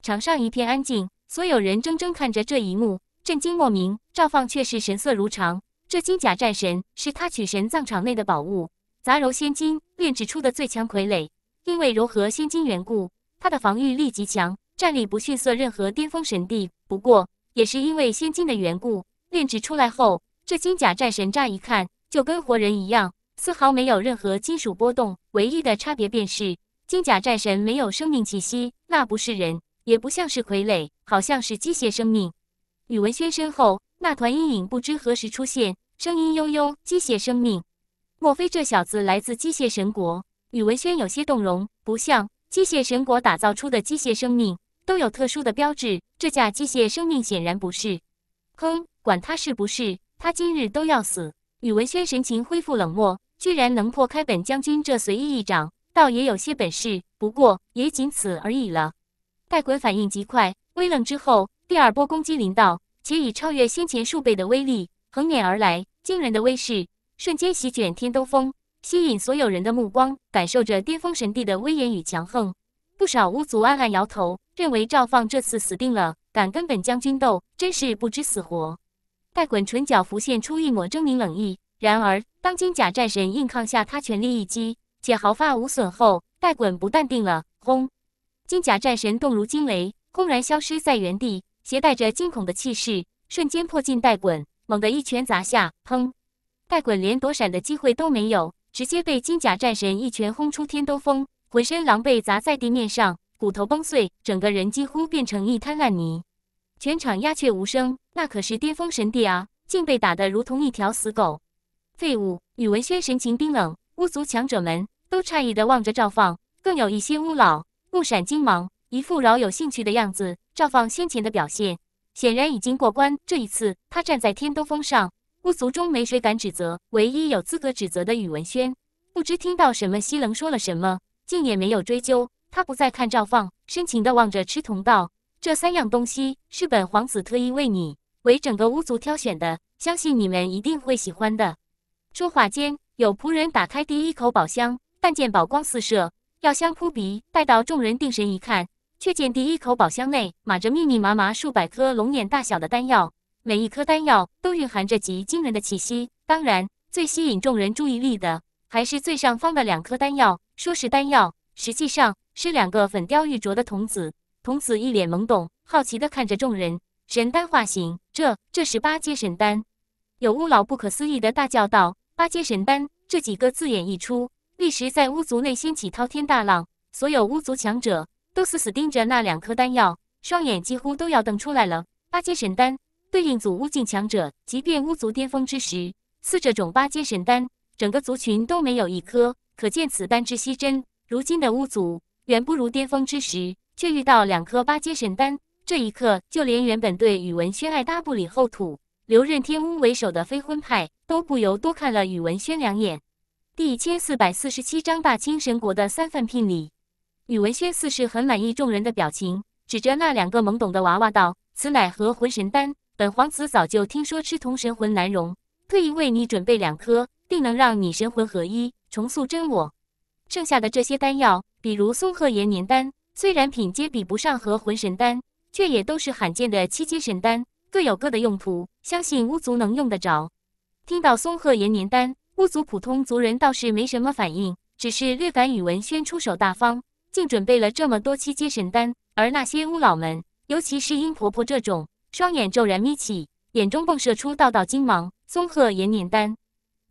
S1: 场上一片安静，所有人怔怔看着这一幕，震惊莫名。赵放却是神色如常。这金甲战神是他取神葬场内的宝物杂糅仙金炼制出的最强傀儡，因为糅合仙金缘故，他的防御力极强，战力不逊色任何巅峰神帝。不过，也是因为仙金的缘故。炼制出来后，这金甲战神乍一看就跟活人一样，丝毫没有任何金属波动。唯一的差别便是金甲战神没有生命气息，那不是人，也不像是傀儡，好像是机械生命。宇文轩身后那团阴影不知何时出现，声音悠悠：“机械生命，莫非这小子来自机械神国？”宇文轩有些动容，不像机械神国打造出的机械生命都有特殊的标志，这架机械生命显然不是。哼，管他是不是，他今日都要死。宇文轩神情恢复冷漠，居然能破开本将军这随意一掌，倒也有些本事。不过，也仅此而已了。戴衮反应极快，微愣之后，第二波攻击临到，且以超越先前数倍的威力横碾而来，惊人的威势瞬间席卷天都峰，吸引所有人的目光，感受着巅峰神帝的威严与强横。不少巫族暗暗摇头。认为赵放这次死定了，敢跟本将军斗，真是不知死活。戴滚唇角浮现出一抹狰狞冷意。然而，当金甲战神硬抗下他全力一击且毫发无损后，戴滚不淡定了，轰！金甲战神动如惊雷，轰然消失在原地，携带着惊恐的气势，瞬间迫近戴滚，猛地一拳砸下，砰！戴滚连躲闪的机会都没有，直接被金甲战神一拳轰出天都峰，浑身狼狈砸在地面上。骨头崩碎，整个人几乎变成一滩烂泥。全场鸦雀无声。那可是巅峰神帝啊，竟被打得如同一条死狗！废物！宇文轩神情冰冷。巫族强者们都诧异的望着赵放，更有一些巫老目闪金芒，一副饶有兴趣的样子。赵放先前的表现显然已经过关，这一次他站在天都峰上，巫族中没谁敢指责，唯一有资格指责的宇文轩，不知听到什么，西冷说了什么，竟也没有追究。他不再看赵放，深情地望着赤瞳道：“这三样东西是本皇子特意为你、为整个巫族挑选的，相信你们一定会喜欢的。”说话间，有仆人打开第一口宝箱，但见宝光四射，药香扑鼻。待到众人定神一看，却见第一口宝箱内码着密密麻麻数百颗龙眼大小的丹药，每一颗丹药都蕴含着极惊人的气息。当然，最吸引众人注意力的还是最上方的两颗丹药。说是丹药，实际上……是两个粉雕玉琢的童子，童子一脸懵懂，好奇地看着众人。神丹化形，这这十八阶神丹，有巫老不可思议的大叫道：“八阶神丹！”这几个字眼一出，立时在巫族内掀起滔天大浪。所有巫族强者都死死盯着那两颗丹药，双眼几乎都要瞪出来了。八阶神丹对应祖巫境强者，即便巫族巅峰之时，似这种八阶神丹，整个族群都没有一颗，可见此丹之稀珍。如今的巫族。远不如巅峰之时，却遇到两颗八阶神丹。这一刻，就连原本对宇文轩爱搭不理、后土、留任天屋为首的飞婚派都不由多看了宇文轩两眼。第一千四百四十七章大清神国的三份聘礼。宇文轩似是很满意众人的表情，指着那两个懵懂的娃娃道：“此乃合魂神丹，本皇子早就听说吃同神魂难容，特意为你准备两颗，定能让你神魂合一，重塑真我。剩下的这些丹药。”比如松鹤延年丹，虽然品阶比不上合魂神丹，却也都是罕见的七阶神丹，各有各的用途，相信巫族能用得着。听到松鹤延年丹，巫族普通族人倒是没什么反应，只是略感宇文轩出手大方，竟准备了这么多七阶神丹。而那些巫老们，尤其是阴婆婆这种，双眼骤然眯起，眼中迸射出道道金芒。松鹤延年丹，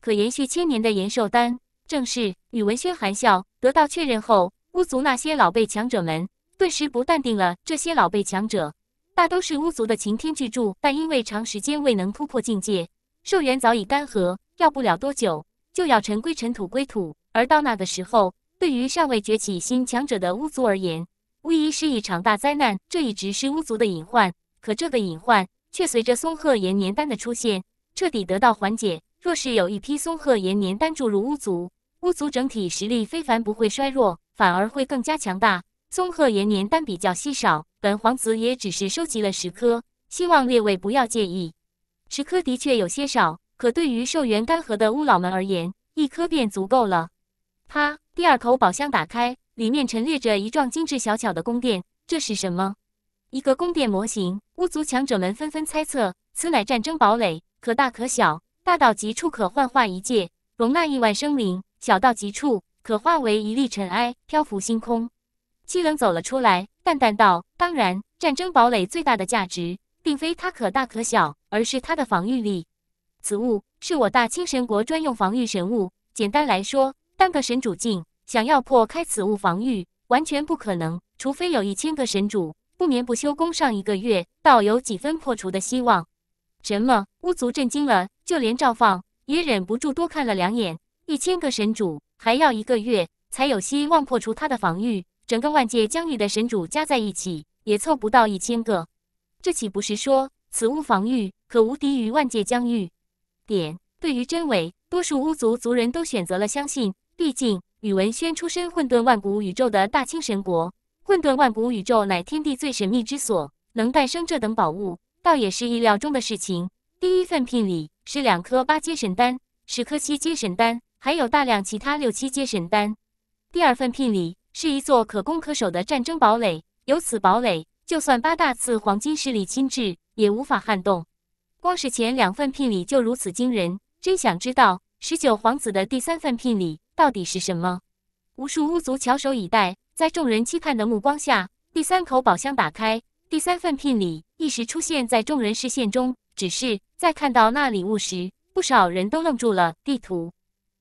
S1: 可延续千年的延寿丹，正是宇文轩含笑得到确认后。巫族那些老辈强者们顿时不淡定了。这些老辈强者大都是巫族的擎天巨柱，但因为长时间未能突破境界，寿元早已干涸，要不了多久就要尘归尘，土归土。而到那个时候，对于尚未崛起新强者的巫族而言，无疑是一场大灾难。这一直是巫族的隐患，可这个隐患却随着松鹤延年丹的出现彻底得到缓解。若是有一批松鹤延年丹注入巫族，巫族整体实力非凡，不会衰弱。反而会更加强大。松鹤延年丹比较稀少，本皇子也只是收集了十颗，希望列位不要介意。十颗的确有些少，可对于寿元干涸的巫老们而言，一颗便足够了。啪，第二口宝箱打开，里面陈列着一幢精致小巧的宫殿。这是什么？一个宫殿模型。巫族强者们纷纷猜测，此乃战争堡垒，可大可小，大到极处可幻化一界，容纳亿万生灵；小到极处。可化为一粒尘埃，漂浮星空。七冷走了出来，淡淡道：“当然，战争堡垒最大的价值，并非它可大可小，而是它的防御力。此物是我大清神国专用防御神物。简单来说，单个神主境想要破开此物防御，完全不可能。除非有一千个神主不眠不休攻上一个月，倒有几分破除的希望。”什么？巫族震惊了，就连赵放也忍不住多看了两眼。一千个神主！还要一个月才有希望破除他的防御，整个万界疆域的神主加在一起也凑不到一千个，这岂不是说此物防御可无敌于万界疆域？点对于真伪，多数巫族族人都选择了相信，毕竟宇文轩出身混沌万古宇宙的大清神国，混沌万古宇宙乃天地最神秘之所，能诞生这等宝物，倒也是意料中的事情。第一份聘礼是两颗八阶神丹，十颗七阶神丹。还有大量其他六七阶神丹。第二份聘礼是一座可攻可守的战争堡垒，有此堡垒，就算八大次黄金势力亲至，也无法撼动。光是前两份聘礼就如此惊人，真想知道十九皇子的第三份聘礼到底是什么。无数巫族翘首以待，在众人期盼的目光下，第三口宝箱打开，第三份聘礼一时出现在众人视线中。只是在看到那礼物时，不少人都愣住了。地图。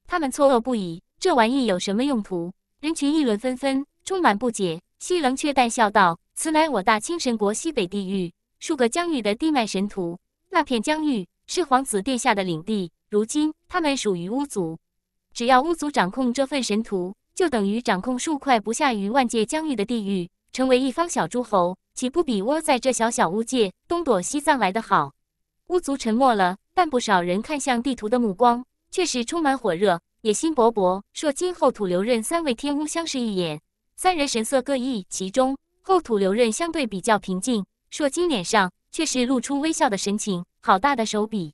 S1: 他们错愕不已，这玩意有什么用途？人群议论纷纷，充满不解。西冷却淡笑道：“此乃我大清神国西北地域数个疆域的地脉神图。那片疆域是皇子殿下的领地，如今他们属于巫族。只要巫族掌控这份神图，就等于掌控数块不下于万界疆域的地域，成为一方小诸侯，岂不比窝在这小小巫界东躲西藏来的好？”巫族沉默了，但不少人看向地图的目光。确实充满火热，野心勃勃。烁金、后土、流刃三位天巫相视一眼，三人神色各异。其中后土、流刃相对比较平静，烁金脸上却是露出微笑的神情。好大的手笔！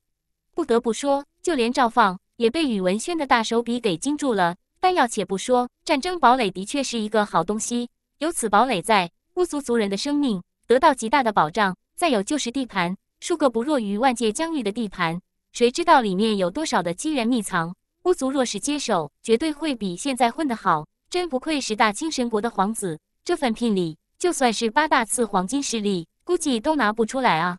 S1: 不得不说，就连赵放也被宇文轩的大手笔给惊住了。丹药且不说，战争堡垒的确是一个好东西。有此堡垒在，巫族族人的生命得到极大的保障。再有就是地盘，数个不弱于万界疆域的地盘。谁知道里面有多少的机缘秘藏？巫族若是接手，绝对会比现在混得好。真不愧是大清神国的皇子，这份聘礼就算是八大次黄金势力，估计都拿不出来啊！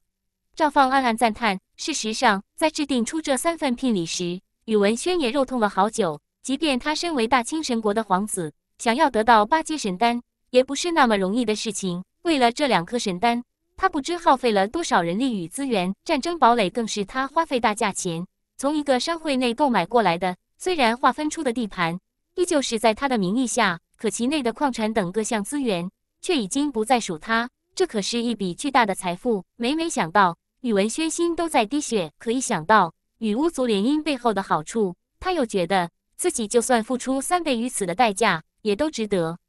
S1: 赵放暗暗赞叹。事实上，在制定出这三份聘礼时，宇文轩也肉痛了好久。即便他身为大清神国的皇子，想要得到八阶神丹，也不是那么容易的事情。为了这两颗神丹。他不知耗费了多少人力与资源，战争堡垒更是他花费大价钱从一个商会内购买过来的。虽然划分出的地盘依旧是在他的名义下，可其内的矿产等各项资源却已经不再属他。这可是一笔巨大的财富。每每想到宇文轩心都在滴血，可以想到与巫族联姻背后的好处，他又觉得自己就算付出三倍于此的代价，也都值得。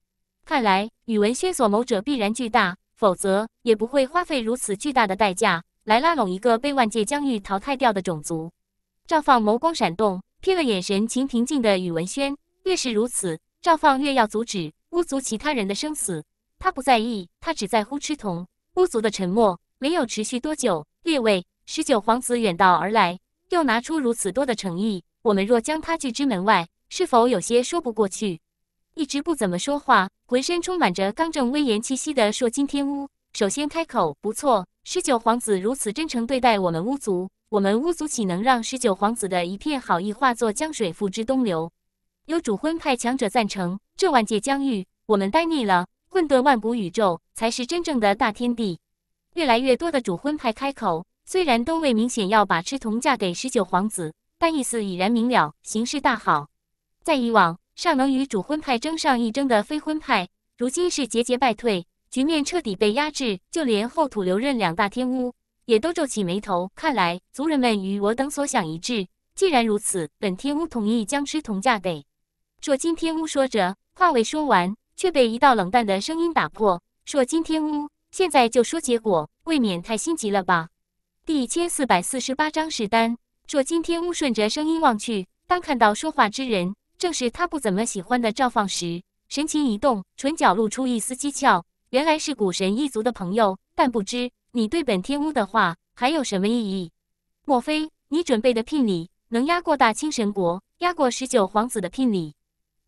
S1: 看来宇文轩所谋者必然巨大。否则，也不会花费如此巨大的代价来拉拢一个被万界疆域淘汰掉的种族。赵放眸光闪动，瞥了眼神情平静的宇文轩。越是如此，赵放越要阻止巫族其他人的生死。他不在意，他只在乎赤瞳。巫族的沉默没有持续多久。列位，十九皇子远道而来，又拿出如此多的诚意，我们若将他拒之门外，是否有些说不过去？一直不怎么说话，浑身充满着刚正威严气息的硕金天屋首先开口：“不错，十九皇子如此真诚对待我们巫族，我们巫族岂能让十九皇子的一片好意化作江水付之东流？”有主婚派强者赞成：“这万界疆域，我们呆腻了，混沌万古宇宙才是真正的大天地。”越来越多的主婚派开口，虽然都未明显要把赤瞳嫁给十九皇子，但意思已然明了，形势大好。在以往。尚能与主婚派争上一争的非婚派，如今是节节败退，局面彻底被压制。就连后土、留任两大天巫也都皱起眉头。看来族人们与我等所想一致。既然如此，本天巫同意将师同嫁给。朔金天巫说着话未说完，却被一道冷淡的声音打破：“朔金天巫，现在就说结果，未免太心急了吧？”第千四百四十八章是丹。朔金天巫顺着声音望去，当看到说话之人。正是他不怎么喜欢的赵放石，神情一动，唇角露出一丝讥诮。原来是古神一族的朋友，但不知你对本天巫的话还有什么意义？莫非你准备的聘礼能压过大清神国，压过十九皇子的聘礼？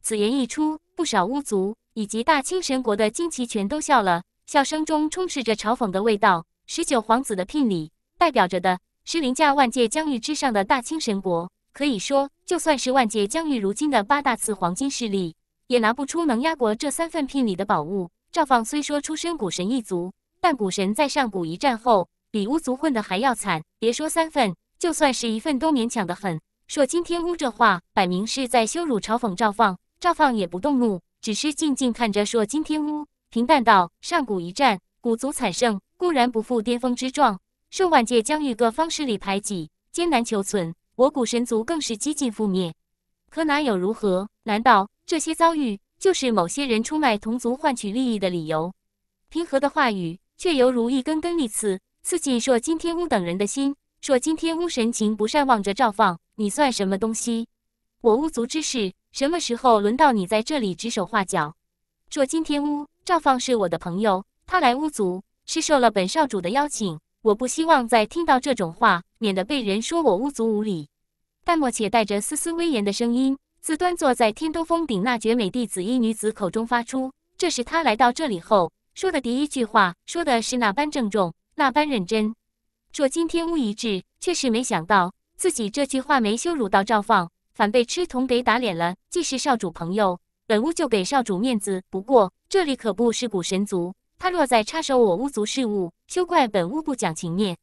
S1: 此言一出，不少巫族以及大清神国的惊奇全都笑了，笑声中充斥着嘲讽的味道。十九皇子的聘礼代表着的是凌驾万界疆域之上的大清神国，可以说。就算是万界疆域如今的八大次黄金势力，也拿不出能压过这三份聘礼的宝物。赵放虽说出身古神一族，但古神在上古一战后，比巫族混得还要惨。别说三份，就算是一份都勉强得很。说今天巫这话，摆明是在羞辱嘲讽赵放。赵放也不动怒，只是静静看着说今天巫，平淡道：“上古一战，古族惨胜，固然不负巅峰之状，受万界疆域各方势力排挤，艰难求存。”我古神族更是几近覆灭，可哪有如何？难道这些遭遇就是某些人出卖同族换取利益的理由？平和的话语却犹如一根根利刺，刺进朔金天乌等人的心。朔金天乌神情不善，望着赵放：“你算什么东西？我巫族之事，什么时候轮到你在这里指手画脚？”朔金天乌：“赵放是我的朋友，他来巫族是受了本少主的邀请。”我不希望再听到这种话，免得被人说我巫族无礼。淡漠且带着丝丝威严的声音，自端坐在天都峰顶那绝美帝紫衣女子口中发出。这是他来到这里后说的第一句话，说的是那般郑重，那般认真。说今天巫一志确实没想到自己这句话没羞辱到赵放，反被吃童给打脸了。既是少主朋友，本巫就给少主面子。不过这里可不是古神族，他若再插手我巫族事务。休怪本巫不讲情面。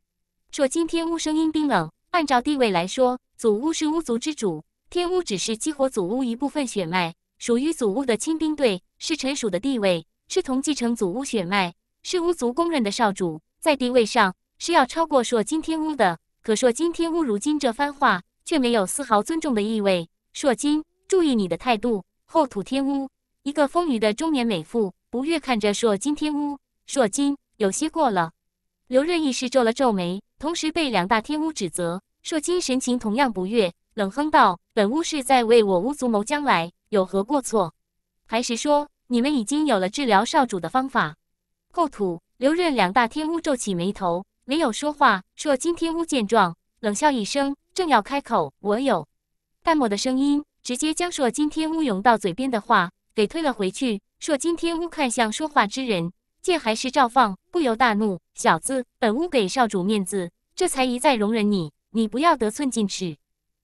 S1: 烁金天巫声音冰冷。按照地位来说，祖巫是巫族之主，天巫只是激活祖巫一部分血脉，属于祖巫的亲兵队，是臣属的地位，是同继承祖巫血脉，是巫族公认的少主，在地位上是要超过烁金天巫的。可烁金天巫如今这番话却没有丝毫尊重的意味。烁金，注意你的态度。后土天巫，一个丰腴的中年美妇，不悦看着烁金天巫。烁金，有些过了。刘润一时皱了皱眉，同时被两大天巫指责。硕金神情同样不悦，冷哼道：“本巫是在为我巫族谋将来，有何过错？还是说你们已经有了治疗少主的方法？”后土、刘润两大天巫皱起眉头，没有说话。硕金天巫见状，冷笑一声，正要开口，我有淡漠的声音直接将硕金天巫涌到嘴边的话给推了回去。硕金天巫看向说话之人。见还是赵放，不由大怒：“小子，本无给少主面子，这才一再容忍你，你不要得寸进尺。”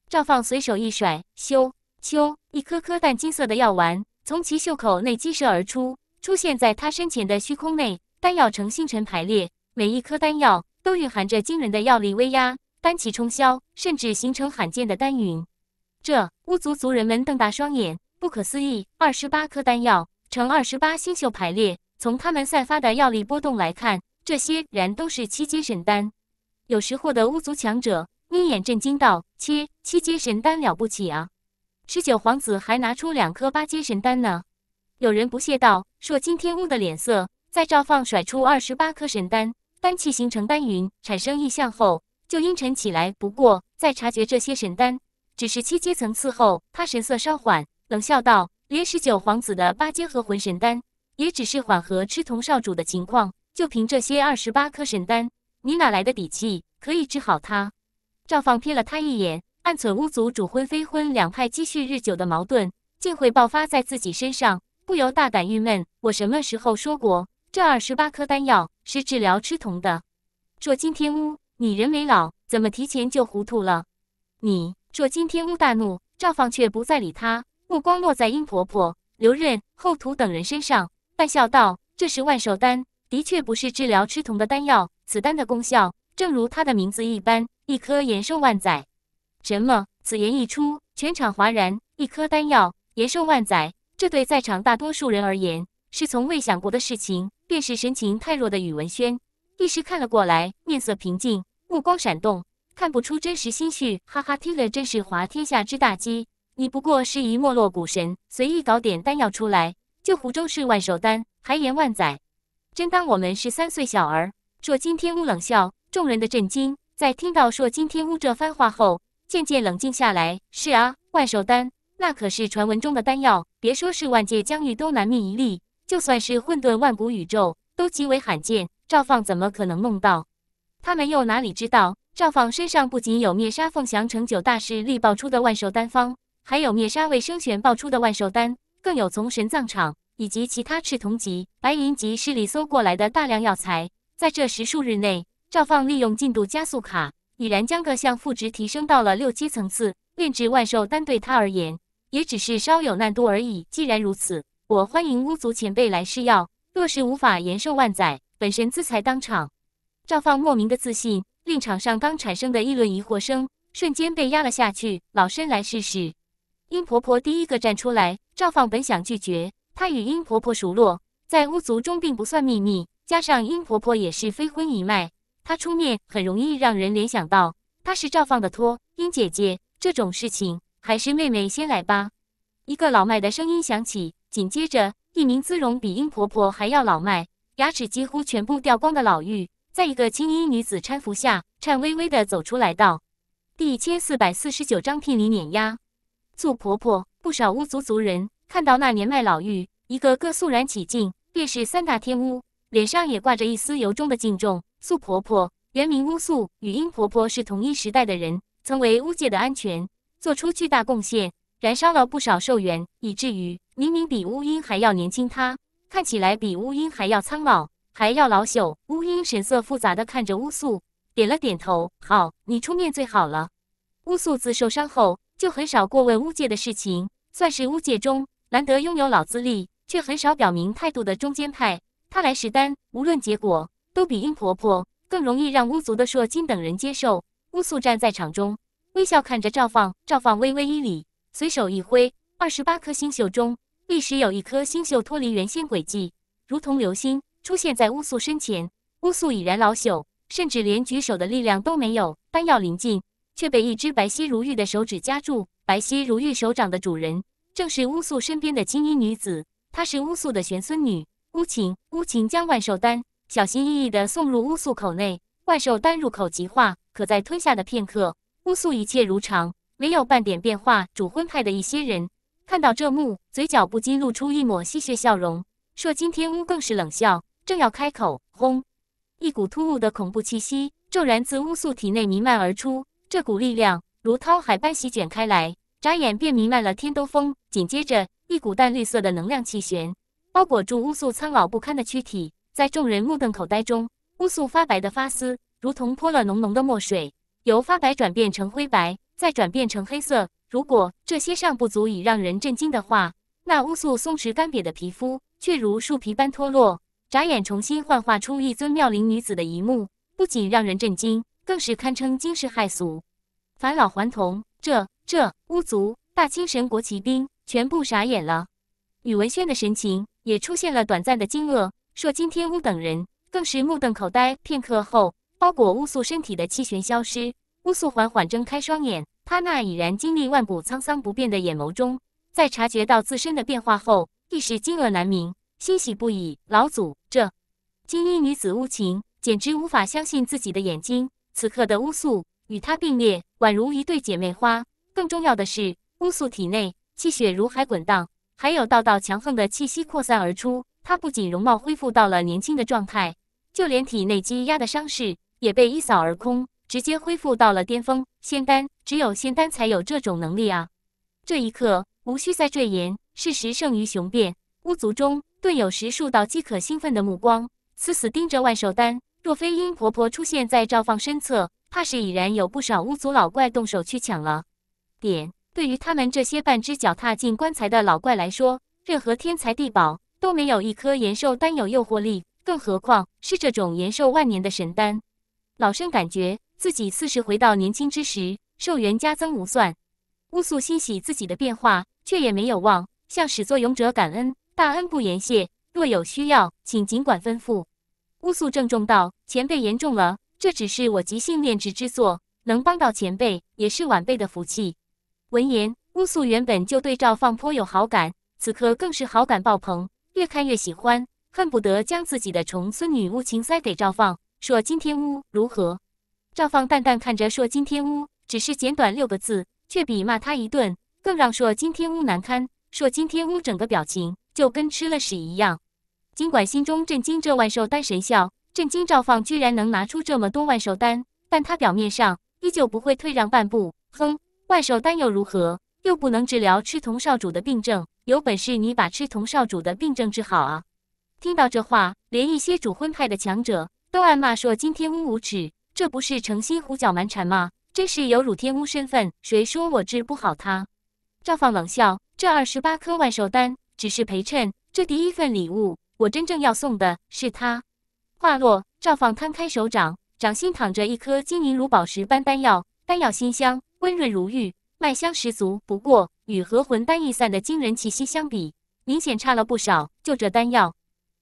S1: 赵放随手一甩，咻咻，一颗颗淡金色的药丸从其袖口内激射而出，出现在他身前的虚空内。丹药呈星辰排列，每一颗丹药都蕴含着惊人的药力威压，丹气冲霄，甚至形成罕见的丹云。这巫族族人们瞪大双眼，不可思议：二十八颗丹药呈二十八星宿排列。从他们散发的药力波动来看，这些人都是七阶神丹。有识货的巫族强者眯眼震惊道：“七七阶神丹了不起啊！”十九皇子还拿出两颗八阶神丹呢。有人不屑道：“说今天巫的脸色，在赵放甩出二十八颗神丹，丹气形成丹云，产生异象后，就阴沉起来。不过在察觉这些神丹只是七阶层次后，他神色稍缓，冷笑道：‘连十九皇子的八阶和魂神丹。’”也只是缓和赤瞳少主的情况，就凭这些二十八颗神丹，你哪来的底气可以治好他？赵放瞥了他一眼，暗忖巫族主婚非婚两派积蓄日久的矛盾，竟会爆发在自己身上，不由大胆郁闷。我什么时候说过这二十八颗丹药是治疗赤瞳的？若今天巫，你人没老，怎么提前就糊涂了？你若今天巫大怒，赵放却不再理他，目光落在阴婆婆、刘任、厚土等人身上。半笑道：“这是万寿丹，的确不是治疗吃痛的丹药。此丹的功效，正如它的名字一般，一颗延寿万载。”什么？此言一出，全场哗然。一颗丹药延寿万载，这对在场大多数人而言，是从未想过的事情。便是神情太弱的宇文轩，一时看了过来，面色平静，目光闪动，看不出真实心绪。哈哈，听了真是滑天下之大稽！你不过是一没落古神，随意搞点丹药出来。就湖州是万寿丹，还言万载，真当我们是三岁小儿？说金天乌冷笑，众人的震惊在听到说金天乌这番话后，渐渐冷静下来。是啊，万寿丹那可是传闻中的丹药，别说是万界疆域都难觅一粒，就算是混沌万古宇宙都极为罕见。赵放怎么可能弄到？他们又哪里知道，赵放身上不仅有灭杀凤翔成九大势力爆出的万寿丹方，还有灭杀魏生玄爆出的万寿丹。更有从神葬场以及其他赤铜级、白银级势力搜过来的大量药材，在这十数日内，赵放利用进度加速卡，已然将各项赋值提升到了六阶层次，炼制万寿丹对他而言，也只是稍有难度而已。既然如此，我欢迎巫族前辈来试药，若是无法延寿万载，本神自裁当场。赵放莫名的自信，令场上刚产生的议论疑惑声，瞬间被压了下去。老身来试试。阴婆婆第一个站出来。赵放本想拒绝，他与殷婆婆熟络，在巫族中并不算秘密。加上殷婆婆也是非婚一脉，他出面很容易让人联想到他是赵放的托。殷姐姐，这种事情还是妹妹先来吧。一个老迈的声音响起，紧接着一名姿容比殷婆婆还要老迈、牙齿几乎全部掉光的老妪，在一个青衣女子搀扶下，颤巍巍地走出来道：“第一千四百四十九章聘礼碾压。”素婆婆不少巫族族人看到那年迈老妪，一个个肃然起敬，便是三大天巫，脸上也挂着一丝由衷的敬重。素婆婆原名巫素，与阴婆婆是同一时代的人，曾为巫界的安全做出巨大贡献，燃烧了不少寿元，以至于明明比巫英还要年轻，她看起来比巫英还要苍老，还要老朽。巫英神色复杂的看着巫素，点了点头：“好，你出面最好了。”巫素自受伤后。就很少过问巫界的事情，算是巫界中难得拥有老资历却很少表明态度的中间派。他来石丹，无论结果都比殷婆婆更容易让巫族的烁金等人接受。巫素站在场中，微笑看着赵放，赵放微微一礼，随手一挥，二十八颗星宿中，历时有一颗星宿脱离原先轨迹，如同流星出现在巫素身前。巫素已然老朽，甚至连举手的力量都没有，丹药临近。却被一只白皙如玉的手指夹住。白皙如玉手掌的主人，正是乌素身边的青衣女子。她是乌素的玄孙女，巫晴。巫晴将万寿丹小心翼翼地送入巫素口内，万寿丹入口即化，可在吞下的片刻，巫素一切如常，没有半点变化。主婚派的一些人看到这幕，嘴角不禁露出一抹戏谑笑容。说：“今天巫更是冷笑，正要开口，轰！一股突兀的恐怖气息骤然自巫素体内弥漫而出。这股力量如涛海般席卷开来，眨眼便弥漫了天都峰。紧接着，一股淡绿色的能量气旋包裹住巫素苍老不堪的躯体，在众人目瞪口呆中，巫素发白的发丝如同泼了浓浓的墨水，由发白转变成灰白，再转变成黑色。如果这些尚不足以让人震惊的话，那巫素松弛干瘪的皮肤却如树皮般脱落，眨眼重新幻化出一尊妙龄女子的一幕，不仅让人震惊。更是堪称惊世骇俗，返老还童，这这巫族大清神国骑兵全部傻眼了。宇文轩的神情也出现了短暂的惊愕。说金天巫等人更是目瞪口呆。片刻后，包裹巫素身体的气旋消失，巫素缓缓睁开双眼，他那已然经历万古沧桑不变的眼眸中，在察觉到自身的变化后，一时惊愕难明，欣喜不已。老祖，这，金衣女子巫晴简直无法相信自己的眼睛。此刻的巫素与她并列，宛如一对姐妹花。更重要的是，巫素体内气血如海滚荡，还有道道强横的气息扩散而出。她不仅容貌恢复到了年轻的状态，就连体内积压的伤势也被一扫而空，直接恢复到了巅峰。仙丹，只有仙丹才有这种能力啊！这一刻无需再赘言，事实胜于雄辩。巫族中顿有十数道饥渴兴奋的目光，死死盯着万寿丹。若非因婆婆出现在赵放身侧，怕是已然有不少巫族老怪动手去抢了。点对于他们这些半只脚踏进棺材的老怪来说，任何天材地宝都没有一颗延寿丹有诱惑力，更何况是这种延寿万年的神丹。老身感觉自己似是回到年轻之时，寿元加增无算。巫素欣喜自己的变化，却也没有忘向始作俑者感恩，大恩不言谢，若有需要，请尽管吩咐。乌素郑重道：“前辈言重了，这只是我即兴炼制之作，能帮到前辈也是晚辈的福气。”闻言，乌素原本就对赵放颇有好感，此刻更是好感爆棚，越看越喜欢，恨不得将自己的重孙女乌晴塞给赵放，说：“今天乌如何？”赵放淡淡看着，说：“今天乌只是简短六个字，却比骂他一顿更让说今天乌难堪。说今天乌整个表情就跟吃了屎一样。”尽管心中震惊，这万寿丹神效，震惊赵放居然能拿出这么多万寿丹，但他表面上依旧不会退让半步。哼，万寿丹又如何？又不能治疗赤瞳少主的病症。有本事你把赤瞳少主的病症治好啊！听到这话，连一些主婚派的强者都暗骂说：“金天乌无耻，这不是诚心胡搅蛮缠吗？真是有辱天乌身份。谁说我治不好他？”赵放冷笑：“这二十八颗万寿丹只是陪衬，这第一份礼物。”我真正要送的是他。话落，赵放摊开手掌，掌心躺着一颗晶莹如宝石般丹药，丹药馨香，温润如玉，麦香十足。不过，与合魂丹溢散的惊人气息相比，明显差了不少。就这丹药，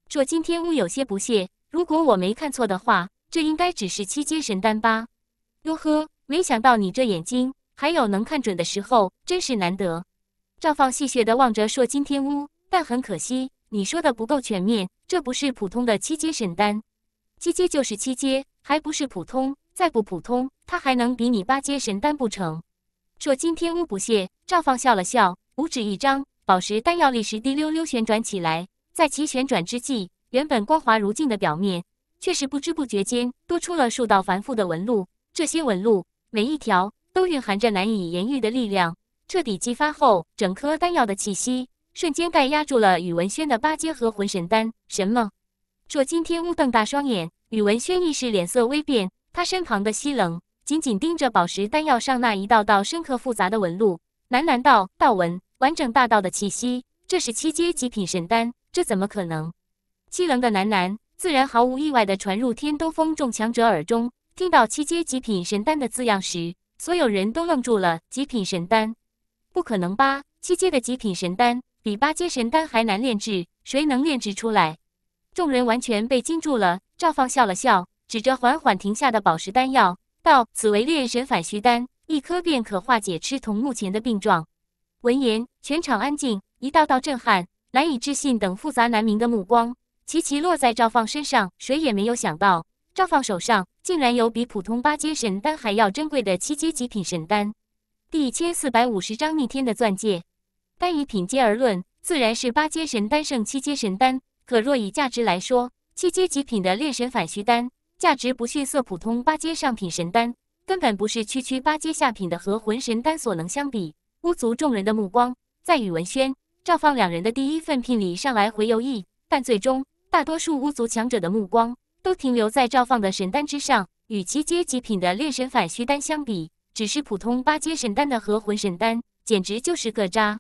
S1: 烁今天乌有些不屑：“如果我没看错的话，这应该只是七阶神丹吧？”“哟呵，没想到你这眼睛还有能看准的时候，真是难得。”赵放戏谑地望着烁金天乌，但很可惜。你说的不够全面，这不是普通的七阶神丹，七阶就是七阶，还不是普通，再不普通，它还能比你八阶神丹不成？说今天污不屑，赵放笑了笑，五指一张，宝石丹药立时滴溜溜旋转起来，在其旋转之际，原本光滑如镜的表面，却是不知不觉间多出了数道繁复的纹路，这些纹路每一条都蕴含着难以言喻的力量，彻底激发后，整颗丹药的气息。瞬间盖压住了宇文轩的八阶和魂神丹。什么？说今天乌瞪大双眼。宇文轩亦是脸色微变。他身旁的西冷紧紧盯着宝石丹药上那一道道深刻复杂的纹路，喃喃道：“道纹，完整大道的气息。这是七阶极品神丹。这怎么可能？”七冷的喃喃自然毫无意外的传入天都峰众强者耳中。听到“七阶极品神丹”的字样时，所有人都愣住了。极品神丹，不可能吧？七阶的极品神丹？比八阶神丹还难炼制，谁能炼制出来？众人完全被惊住了。赵放笑了笑，指着缓缓停下的宝石丹药，道：“此为炼神返虚丹，一颗便可化解痴童目前的病状。”闻言，全场安静，一道道震撼、难以置信等复杂难明的目光齐齐落在赵放身上。谁也没有想到，赵放手上竟然有比普通八阶神丹还要珍贵的七阶极品神丹，一千四百五十张逆天的钻戒。单以品阶而论，自然是八阶神丹胜七阶神丹。可若以价值来说，七阶极品的炼神反虚丹，价值不逊色普通八阶上品神丹，根本不是区区八阶下品的合魂神丹所能相比。巫族众人的目光在宇文轩、赵放两人的第一份聘礼上来回游弋，但最终，大多数巫族强者的目光都停留在赵放的神丹之上。与七阶极品的炼神反虚丹相比，只是普通八阶神丹的合魂神丹，简直就是个渣。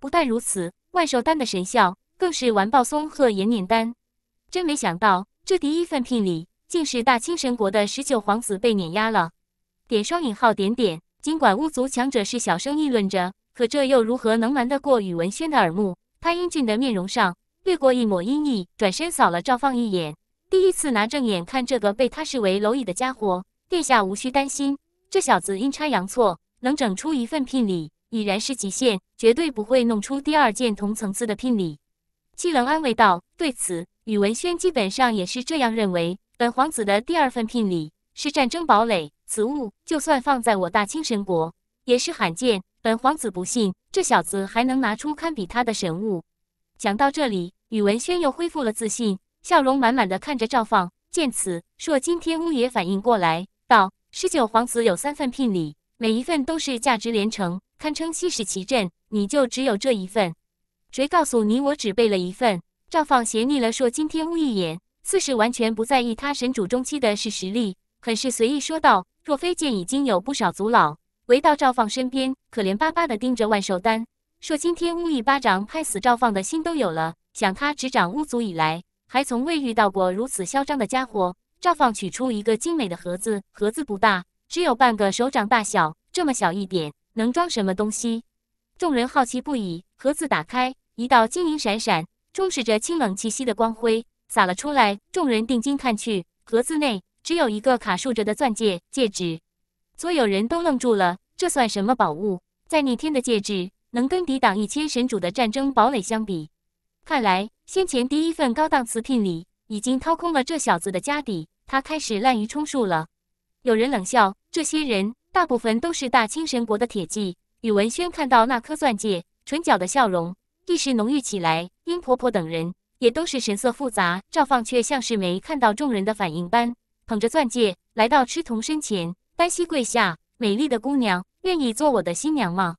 S1: 不但如此，万寿丹的神效更是完爆松鹤延年丹。真没想到，这第一份聘礼竟是大清神国的十九皇子被碾压了。点双引号点点。尽管巫族强者是小声议论着，可这又如何能瞒得过宇文轩的耳目？他英俊的面容上掠过一抹阴翳，转身扫了赵放一眼。第一次拿正眼看这个被他视为蝼蚁的家伙。殿下无需担心，这小子阴差阳错能整出一份聘礼。已然是极限，绝对不会弄出第二件同层次的聘礼。”季冷安慰道。对此，宇文轩基本上也是这样认为。本皇子的第二份聘礼是战争堡垒，此物就算放在我大清神国，也是罕见。本皇子不信这小子还能拿出堪比他的神物。讲到这里，宇文轩又恢复了自信，笑容满满的看着赵放。见此，朔今天乌也反应过来，道：“十九皇子有三份聘礼。”每一份都是价值连城，堪称稀世奇珍。你就只有这一份，谁告诉你我只备了一份？赵放斜睨了朔金天乌一眼，似是完全不在意他神主中期的是实力，很是随意说道：“若非见已经有不少族老围到赵放身边，可怜巴巴的盯着万寿丹，说金天巫一巴掌拍死赵放的心都有了。想他执掌巫族以来，还从未遇到过如此嚣张的家伙。”赵放取出一个精美的盒子，盒子不大。只有半个手掌大小，这么小一点，能装什么东西？众人好奇不已。盒子打开，一道晶莹闪闪、充斥着清冷气息的光辉洒了出来。众人定睛看去，盒子内只有一个卡竖着的钻戒戒指。所有人都愣住了。这算什么宝物？再逆天的戒指，能跟抵挡一千神主的战争堡垒相比？看来先前第一份高档瓷品礼已经掏空了这小子的家底，他开始滥竽充数了。有人冷笑，这些人大部分都是大清神国的铁骑。宇文轩看到那颗钻戒，唇角的笑容一时浓郁起来。殷婆婆等人也都是神色复杂。赵放却像是没看到众人的反应般，捧着钻戒来到痴童身前，单膝跪下：“美丽的姑娘，愿意做我的新娘吗？”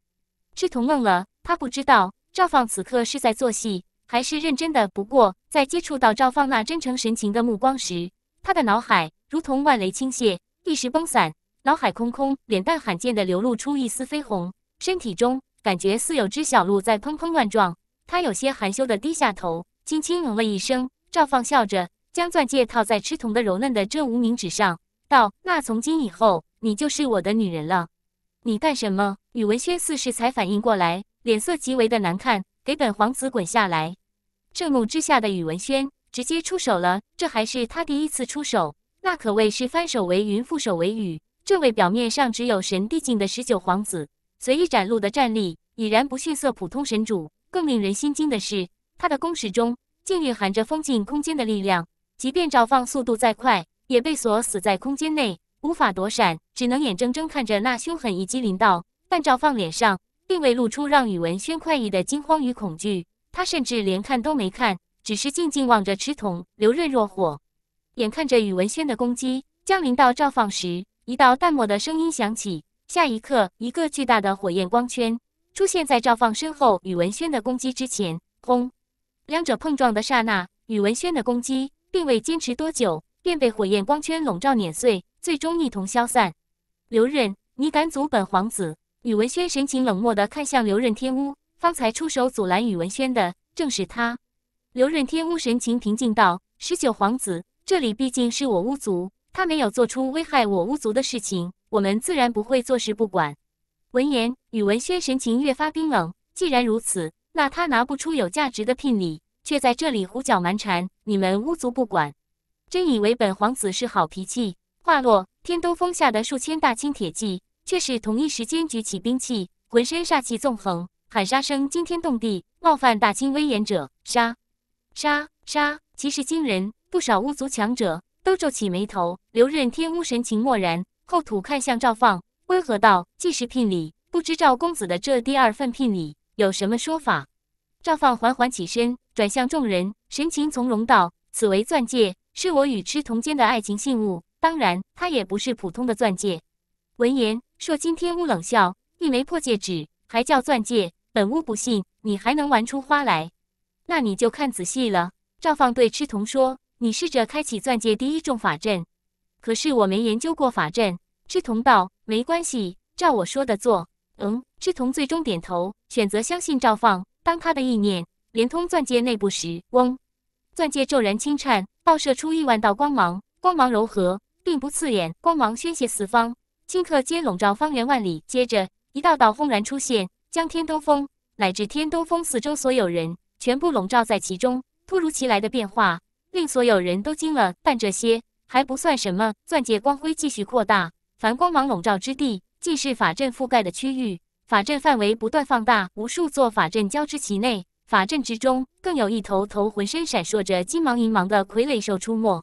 S1: 痴童愣了，他不知道赵放此刻是在做戏还是认真的。不过在接触到赵放那真诚神情的目光时，他的脑海如同万雷倾泻。一时崩散，脑海空空，脸蛋罕见的流露出一丝绯红，身体中感觉似有只小鹿在砰砰乱撞。他有些含羞的低下头，轻轻“嗯”了一声。赵放笑着将钻戒套在吃瞳的柔嫩的这无名指上，道：“那从今以后，你就是我的女人了。”你干什么？宇文轩似是才反应过来，脸色极为的难看，给本皇子滚下来！盛怒之下的宇文轩直接出手了，这还是他第一次出手。那可谓是翻手为云覆手为雨。这位表面上只有神帝境的十九皇子，随意展露的战力已然不逊色普通神主。更令人心惊的是，他的攻势中竟蕴含着封禁空间的力量。即便赵放速度再快，也被锁死在空间内，无法躲闪，只能眼睁睁看着那凶狠一击临到。但赵放脸上并未露出让宇文轩快意的惊慌与恐惧，他甚至连看都没看，只是静静望着池瞳流润若火。眼看着宇文轩的攻击降临到赵放时，一道淡漠的声音响起。下一刻，一个巨大的火焰光圈出现在赵放身后，宇文轩的攻击之前。轰！两者碰撞的刹那，宇文轩的攻击并未坚持多久，便被火焰光圈笼罩碾碎，最终一同消散。刘任，你敢阻本皇子？宇文轩神情冷漠地看向刘任天屋，方才出手阻拦宇文轩的，正是他。刘任天屋神情平静道：“十九皇子。”这里毕竟是我巫族，他没有做出危害我巫族的事情，我们自然不会坐视不管。闻言，宇文轩神情越发冰冷。既然如此，那他拿不出有价值的聘礼，却在这里胡搅蛮缠，你们巫族不管，真以为本皇子是好脾气？话落，天都峰下的数千大清铁骑却是同一时间举起兵器，浑身煞气纵横，喊杀声惊天动地。冒犯大清威严者，杀！杀！杀！其势惊人。不少巫族强者都皱起眉头，留任天巫神情漠然，后土看向赵放，温和道：“既是聘礼，不知赵公子的这第二份聘礼有什么说法？”赵放缓缓起身，转向众人，神情从容道：“此为钻戒，是我与痴童间的爱情信物。当然，它也不是普通的钻戒。”闻言，硕金天巫冷笑：“一枚破戒指还叫钻戒？本巫不信，你还能玩出花来？那你就看仔细了。”赵放对痴童说。你试着开启钻戒第一种法阵，可是我没研究过法阵。赤瞳道：“没关系，照我说的做。”嗯，赤瞳最终点头，选择相信赵放。当他的意念连通钻戒内部时，嗡，钻戒骤然轻颤，爆射出亿万道光芒，光芒柔和，并不刺眼，光芒宣泄四方，顷刻间笼罩方圆万里。接着，一道道轰然出现，将天都峰乃至天都峰四周所有人全部笼罩在其中。突如其来的变化。令所有人都惊了，但这些还不算什么，钻戒光辉继续扩大，凡光芒笼罩之地，既是法阵覆盖的区域，法阵范围不断放大，无数座法阵交织其内，法阵之中更有一头头浑身闪烁着金芒银芒的傀儡兽出没。